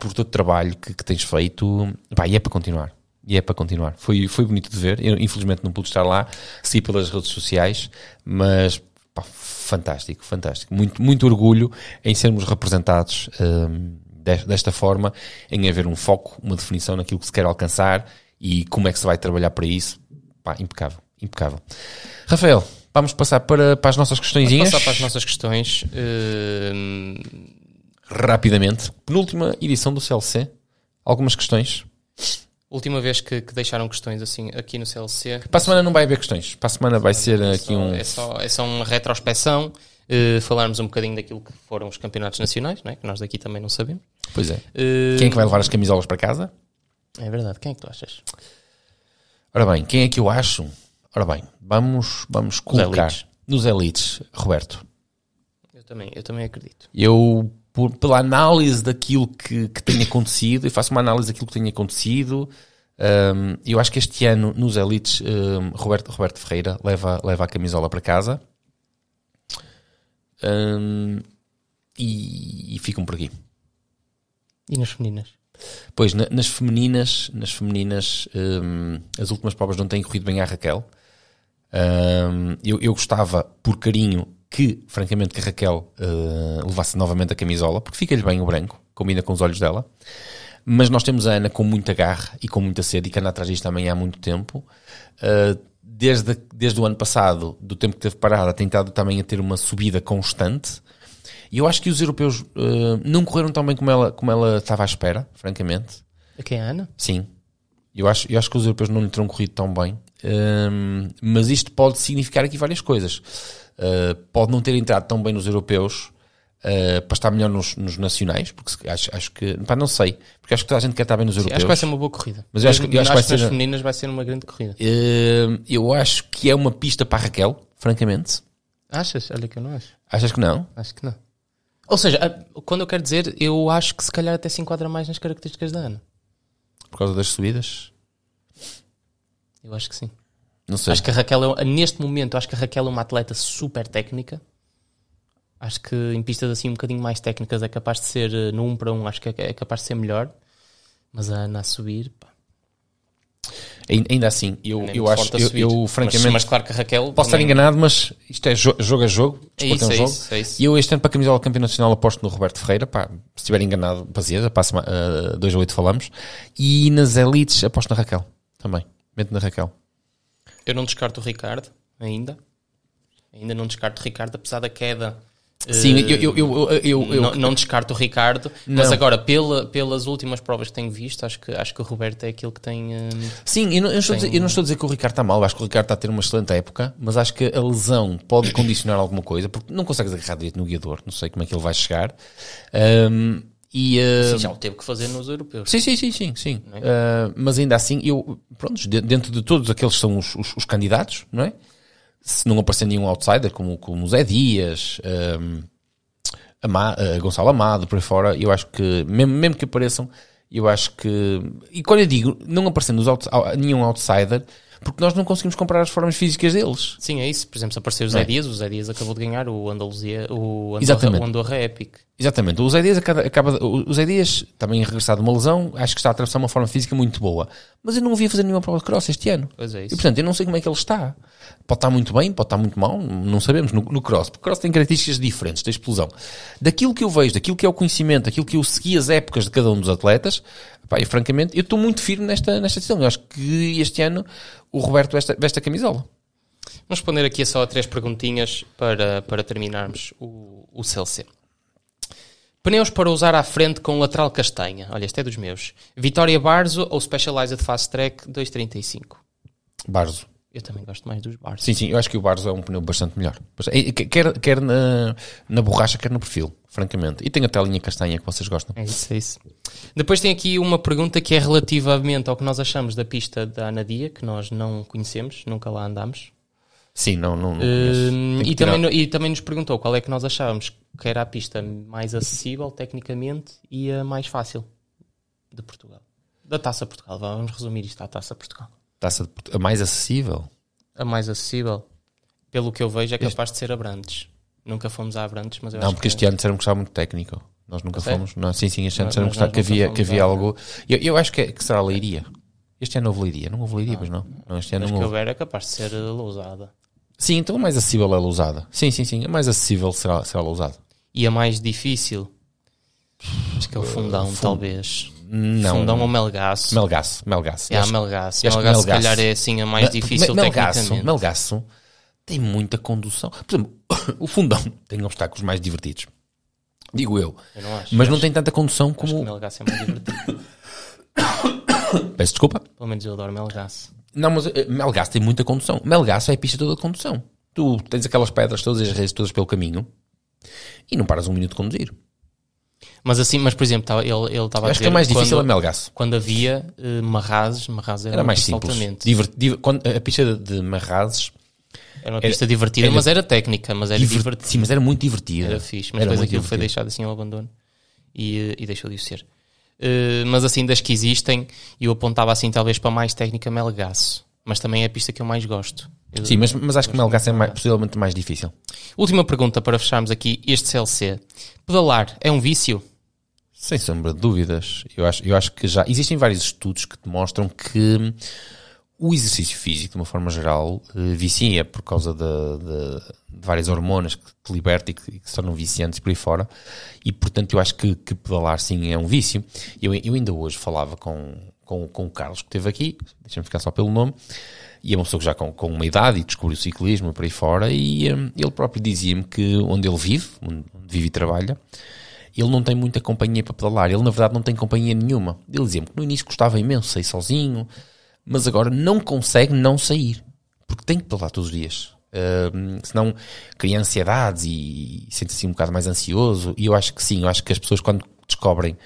por todo o trabalho que, que tens feito. Pá, e é para continuar. E é para continuar. Foi, foi bonito de ver. Eu, infelizmente, não pude estar lá, sei pelas redes sociais, mas pá, fantástico, fantástico. Muito, muito orgulho em sermos representados hum, desta forma, em haver um foco, uma definição naquilo que se quer alcançar e como é que se vai trabalhar para isso. Pá, impecável, impecável. Rafael, vamos passar para, para as nossas questõezinhas. Vamos passar para as nossas questões. Uh, rapidamente, penúltima edição do CLC, algumas questões. Última vez que, que, deixaram questões assim aqui no CLC. Para a semana não vai haver questões. Para a semana vai ser é aqui só, um. É só, é só uma retrospecção, uh, falarmos um bocadinho daquilo que foram os campeonatos nacionais, não é? que nós daqui também não sabemos. Pois é. Uh... Quem é que vai levar as camisolas para casa? É verdade, quem é que tu achas? Ora bem, quem é que eu acho? Ora bem, vamos, vamos colocar nos elites. nos elites, Roberto. Eu também, eu também acredito. Eu por, pela análise daquilo que, que tem acontecido, eu faço uma análise daquilo que tem acontecido. Um, eu acho que este ano, nos Elites, um, Roberto, Roberto Ferreira leva, leva a camisola para casa. Um, e, e ficam por aqui. E nas femininas? Pois, na, nas femininas, nas femininas as últimas provas não têm corrido bem à Raquel. eu, eu gostava, por carinho, que, francamente, que a Raquel uh, levasse novamente a camisola, porque fica-lhe bem o branco, combina com os olhos dela. Mas nós temos a Ana com muita garra e com muita sede e que anda atrás disto também há muito tempo. Uh, desde, desde o ano passado, do tempo que teve parada, tem estado também a ter uma subida constante. E eu acho que os europeus uh, não correram tão bem como ela, como ela estava à espera, francamente. A quem, Ana? Sim. Eu acho, eu acho que os europeus não lhe terão corrido tão bem. Um, mas isto pode significar aqui várias coisas. Eh, pode não ter entrado tão bem nos europeus uh, para estar melhor nos, nos nacionais, porque acho, acho, que, pá, não sei, porque acho que toda a gente quer estar bem nos europeus. Sim, acho que vai ser uma boa corrida. Mas eu acho, eu acho que vai ser. femininas vai ser uma grande corrida. Uh, eu acho que é uma pista para a Raquel, francamente. Achas? Olha que eu não acho. Achas que não? Acho que não. Ou seja, quando eu quero dizer, eu acho que se calhar até se enquadra mais nas características da Ana. Por causa das subidas? Eu acho que sim. Não sei. Acho que a Raquel, é, neste momento, acho que a Raquel é uma atleta super técnica. Acho que em pistas assim um bocadinho mais técnicas é capaz de ser eh, no 1 um para 1, um, acho que é, é capaz de ser melhor. Mas a Ana a subir, pá. Ainda assim, eu, eu acho, eu, eu, francamente. Mas, mas, claro que a Raquel. Posso estar enganado, mas isto é jo jogo a jogo. É, é isso, um é jogo. Isso, é isso. E eu este ano para a camisola campeão nacional aposto no Roberto Ferreira. Pá, se estiver enganado, baseia, passa uh, 2 a 8 eh, falamos. E nas elites aposto na Raquel também. Mete na Raquel. Eu não descarto o Ricardo, ainda. Ainda não descarto o Ricardo, apesar da queda. Eh, Sim, uh, eu, eu, eu, eu, não, não descarto o Ricardo, não. mas agora, pela, pelas últimas provas que tenho visto, acho que, acho que o Roberto é aquele que tem. Uh, Sim, eu não, estou tem... dizer, eu não estou a dizer que o Ricardo está mal, acho que o Ricardo está a ter uma excelente época, mas acho que a lesão pode condicionar alguma coisa, porque não consegues agarrar direito no guiador, não sei como é que ele vai chegar. Um, e, uh... Eh, sim, já o é teve que fazer nos europeus. Sim, sim, sim, sim. sim. É? Uh, mas ainda assim, eu, pronto, dentro de todos aqueles que são os, os, os, candidatos, não é? Se não aparecer nenhum outsider, como, como Zé Dias, um, ehm, Ama, uh, Gonçalo Amado, por aí fora, eu acho que, mesmo, mesmo que apareçam, eu acho que. E quando eu digo não aparecendo out, nenhum outsider, porque nós não conseguimos comprar as formas físicas deles. Sim, é isso. Por exemplo, se aparecer o Zé é. Dias, o Zé Dias acabou de ganhar o Andaluzia, o Andorra, O Andorra Epic. Exatamente. O Zé Dias acaba, acaba o Zé Dias, também regressado de uma lesão, acho que está a atravessar uma forma física muito boa. Mas eu não o vi fazer nenhuma prova de cross este ano. Pois é isso. E portanto, eu não sei como é que ele está. Pode estar muito bem, pode estar muito mal, não sabemos no, no cross, porque cross tem características diferentes da explosão. Daquilo que eu vejo, daquilo que é o conhecimento, daquilo que eu segui as épocas de cada um dos atletas, Pá, eu, francamente, eu estou muito firme nesta, nesta decisão. Eu acho que este ano o Roberto veste, veste a camisola. Vamos responder aqui só a três perguntinhas para, para terminarmos o, o CLC. Pneus para usar à frente com lateral castanha. Olha, este é dos meus. Vitória Barzo ou Specialized Fast Track 235? Barzo. Eu também gosto mais dos Barzo. Sim, sim, eu acho que o Barzo é um pneu bastante melhor. Eh, quer, quer na, na borracha, quer no perfil, francamente. E tem até a linha castanha que vocês gostam. É isso, é isso. Depois tem aqui uma pergunta que é relativamente ao que nós achamos da pista da Anadia, que nós não conhecemos, nunca lá andámos. Sim, não, não, não uh, e, também, e também nos perguntou qual é que nós achávamos que era a pista mais acessível tecnicamente e a mais fácil de Portugal. Da Taça Portugal, vamos resumir isto à Taça Portugal. Taça Portugal, a mais acessível? A mais acessível, pelo que eu vejo, é capaz este... de ser Abrantes. Nunca fomos a Abrantes, mas eu Não, porque este ano disseram que estava muito técnico. Nós nunca fomos. Não, sim, sim, este ano disseram que havia, que havia algo. Eu, eu acho que, é, que será Leiria. Este ano houve Leiria. Não houve Leiria, ah. pois não. não este ano Mas não que houver é capaz de ser Lousada. Sim, então a mais acessível é Lousada. Sim, sim, sim. A mais acessível será, será Lousada. E a mais difícil? Acho que é o eh, Fundão, talvez. Não. Fundão ou Melgaço? Melgaço, Melgaço. É, acho, Melgaço. Acho Melgaço, se calhar, é assim a mais Mel... difícil Melgaço, Melgaço tem muita condução. Por exemplo, o Fundão tem obstáculos mais divertidos. Digo eu. eu não acho, mas não tem tanta condução como. Acho que Melgaço é mais divertido. Peço desculpa. Pelo menos eu adoro Melgaço. Não, mas eh, Melgaço tem muita condução. Melgaço é a pista toda de condução. Tu tens aquelas pedras todas, as redes todas pelo caminho e não paras um minuto de conduzir. Mas assim, mas por exemplo, ele estava a Acho que é mais difícil quando, a Melgaço. Quando havia uh, Marrazes, Marrazes era, era mais simples. Diver, quando, a pista de, de Marrazes era uma pista era, divertida, era, mas era técnica, mas era divertida. Sim, mas era muito divertida. Era fixe, mas era depois aquilo divertido. foi deixado assim ao abandono e, eh, e deixou de o ser. Uh, mas assim, das que existem, eu apontava assim talvez para mais técnica Melgaço, mas também é a pista que eu mais gosto. Eu, sim, mas, mas acho que Melgaço é mais, possivelmente mais difícil. Última pergunta para fecharmos aqui este CLC. Pedalar é um vício? Sem sombra de dúvidas. Eu acho, eu acho que já... Existem vários estudos que demonstram que o exercício físico, de uma forma geral, eh, vicia por causa de, de, de várias hormonas que, te liberta e que, que se tornam viciantes por aí fora, e portanto eu acho que, que pedalar sim é um vício. Eu, eu ainda hoje falava com, com, com o Carlos que esteve aqui, deixa-me ficar só pelo nome, e é uma pessoa que já com, com uma idade e descobriu o ciclismo por aí fora, e hum, ele próprio dizia-me que onde ele vive, onde vive e trabalha, ele não tem muita companhia para pedalar, ele na verdade não tem companhia nenhuma. Ele dizia-me que no início gostava imenso sair sozinho, mas agora não consegue não sair, porque tem que pedalar todos os dias. Uh, senão cria ansiedades e, sente-se um bocado mais ansioso. E eu acho que sim, eu acho que as pessoas quando descobrem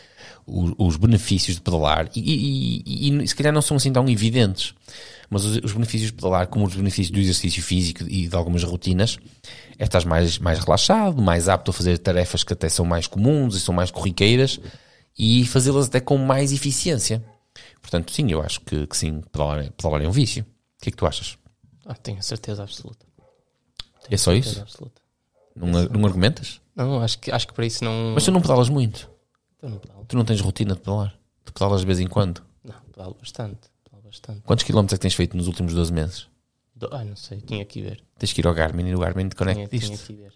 os, os benefícios de pedalar, e, e, e, se calhar não são assim tão evidentes, mas os, os, benefícios de pedalar, como os benefícios do exercício físico e de algumas rotinas, é estás mais, mais relaxado, mais apto a fazer tarefas que até são mais comuns e são mais corriqueiras e fazê-las até com mais eficiência. Portanto, sim, eu acho que, que sim, pedalar, pedalar é um vício. O que é que tu achas? Ah, tenho certeza absoluta. Tenho é só isso? Absoluta. Não, é não argumentas? Não, acho que, acho que para isso não. Mas tu não pedalas muito. Eu não pedalo. Tu não tens rotina de pedalar? Tu pedalas de vez em quando? Não, pedalo bastante. Pedalo bastante. Quantos quilómetros é que tens feito nos últimos 12 meses? Do... Ah, não sei, tinha que ver. Tens que ir ao Garmin e o Garmin te conecta tinha, isto. Tinha que ver.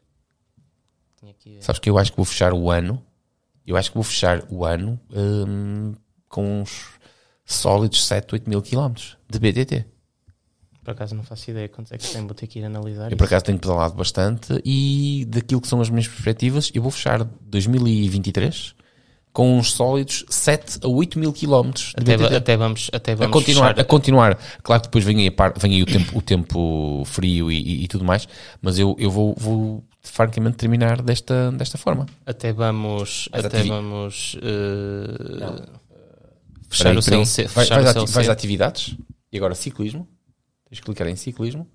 Tinha que ver. Sabes que eu acho que vou fechar o ano. Eu acho que vou fechar o ano hum, com uns sólidos 7, 8 mil quilómetros de BTT. Por acaso não faço ideia quantos é que tem, vou ter que ir analisar. Eu para por acaso tenho pedalado bastante e daquilo que são as minhas perspectivas, eu vou fechar 2023 com uns sólidos 7 a 8 mil quilómetros. Até, até, vamos, até vamos a continuar, fechar. A continuar. Claro que depois vem aí, par, vem aí o, tempo, o tempo frio e, e, e tudo mais, mas eu, eu vou, vou francamente terminar desta, desta forma. Até vamos. Mas até, vamos. Uh... Fechar aí, o seu, fechar vai, vais, o vais a atividades e agora ciclismo. Tens que clicar em ciclismo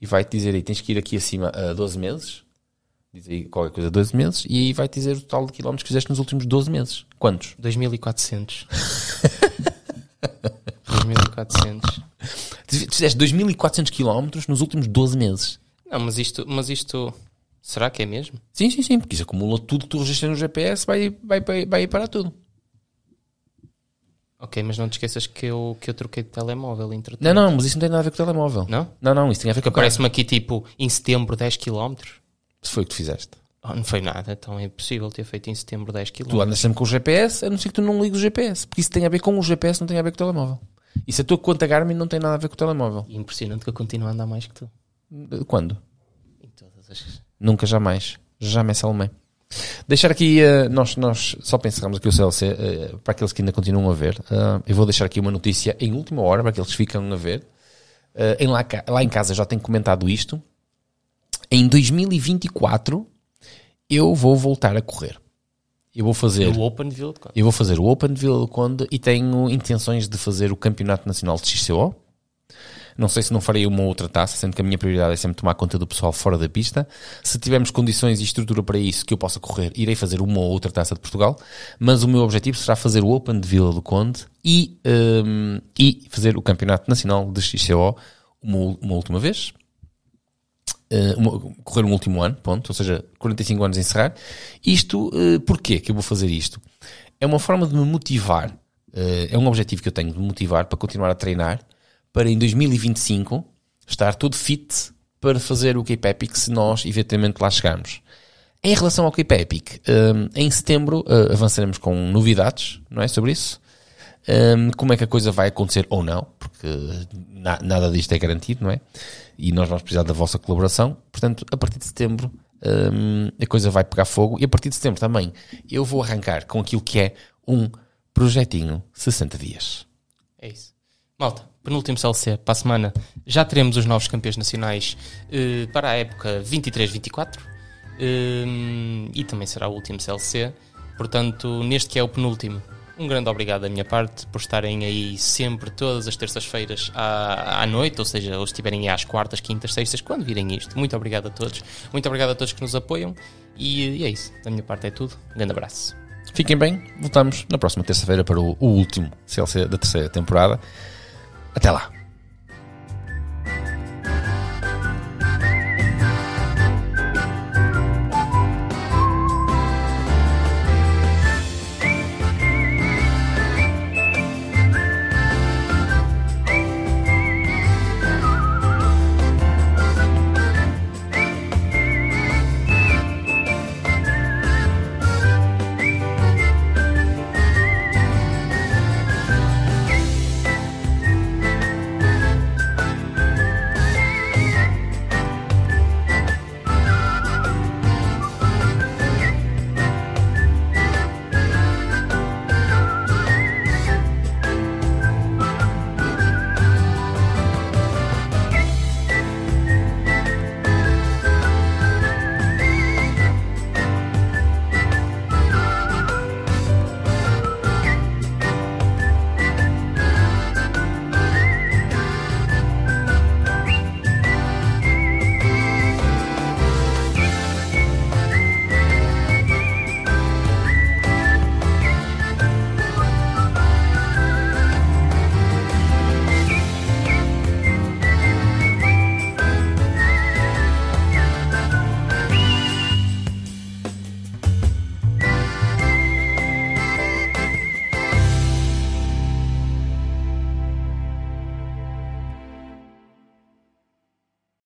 e vai-te dizer aí, tens que ir aqui acima a 12 meses. Diz aí qualquer coisa, 12 meses, e aí vai-te dizer o total de quilómetros que fizeste nos últimos 12 meses. Quantos? 2400. 2400. Fizeste 2400 quilómetros nos últimos 12 meses. Não, mas isto, mas isto será que é mesmo? Sim, sim, sim, porque isso acumula tudo que tu registras no GPS, vai, vai, vai, vai para tudo. Ok, mas não te esqueças que eu, que eu troquei de telemóvel, entretanto. Não, não, mas isso não tem nada a ver com o telemóvel. Não? Não, não, isso tem a ver com a Parece-me aqui tipo, em setembro 10 km. Se foi o que tu fizeste. Oh, não foi nada, então é impossível ter feito em setembro 10 km. Tu andas sempre com o GPS, a não ser que tu não ligues o GPS, porque isso tem a ver com o GPS, não tem a ver com o telemóvel. E se a tua conta Garmin não tem nada a ver com o telemóvel. Impressionante que eu continuo a andar mais que tu. Quando? Em todas as... Nunca jamais. Jamais Salomé. Deixar aqui, uh, nós, nós só pensamos aqui o CLC, uh, eh, para aqueles que ainda continuam a ver, uh, eu vou deixar aqui uma notícia em última hora, para aqueles que ficam a ver. em lá, lá em casa já tenho comentado isto. Em 2024, eu vou voltar a correr. Eu vou fazer o Open de Vila do Conde. Eu vou fazer o Open de Vila do Conde e tenho intenções de fazer o Campeonato Nacional de XCO não sei se não farei uma outra taça, sendo que a minha prioridade é sempre tomar conta do pessoal fora da pista. Se tivermos condições e estrutura para isso que eu possa correr, irei fazer uma ou outra taça de Portugal, mas o meu objetivo será fazer o Open de Vila do Conde e, um, e fazer o Campeonato Nacional de XCO uma, uma última vez. Uh, uma, correr um último ano, ponto, ou seja, 45 anos encerrar. Isto, uh, porquê que eu vou fazer isto? É uma forma de me motivar, uh, é um objetivo que eu tenho de me motivar para continuar a treinar para em 2025 estar tudo fit para fazer o Cape Epic se nós eventualmente lá chegarmos. Em relação ao Cape Epic, um, em setembro uh, avançaremos com novidades, não é? Sobre isso. Um, como é que a coisa vai acontecer ou não, porque uh, na, nada disto é garantido, não é? E nós vamos precisar da vossa colaboração. Portanto, a partir de setembro um, a coisa vai pegar fogo. E a partir de setembro também eu vou arrancar com aquilo que é um projetinho 60 dias. É isso. Malta, penúltimo CLC para a semana, já teremos os novos campeões nacionais uh, para a época 23-24 uh, eh, e também será o último CLC. Portanto, neste que é o penúltimo, um grande obrigado da minha parte por estarem aí sempre, todas as terças-feiras à, à, noite, ou seja, ou estiverem aí às quartas, quintas, sextas, quando virem isto. Muito obrigado a todos, muito obrigado a todos que nos apoiam e, e é isso. Da minha parte é tudo. Um grande abraço. Fiquem bem, voltamos na próxima terça-feira para o, o último CLC da terceira temporada. Até lá.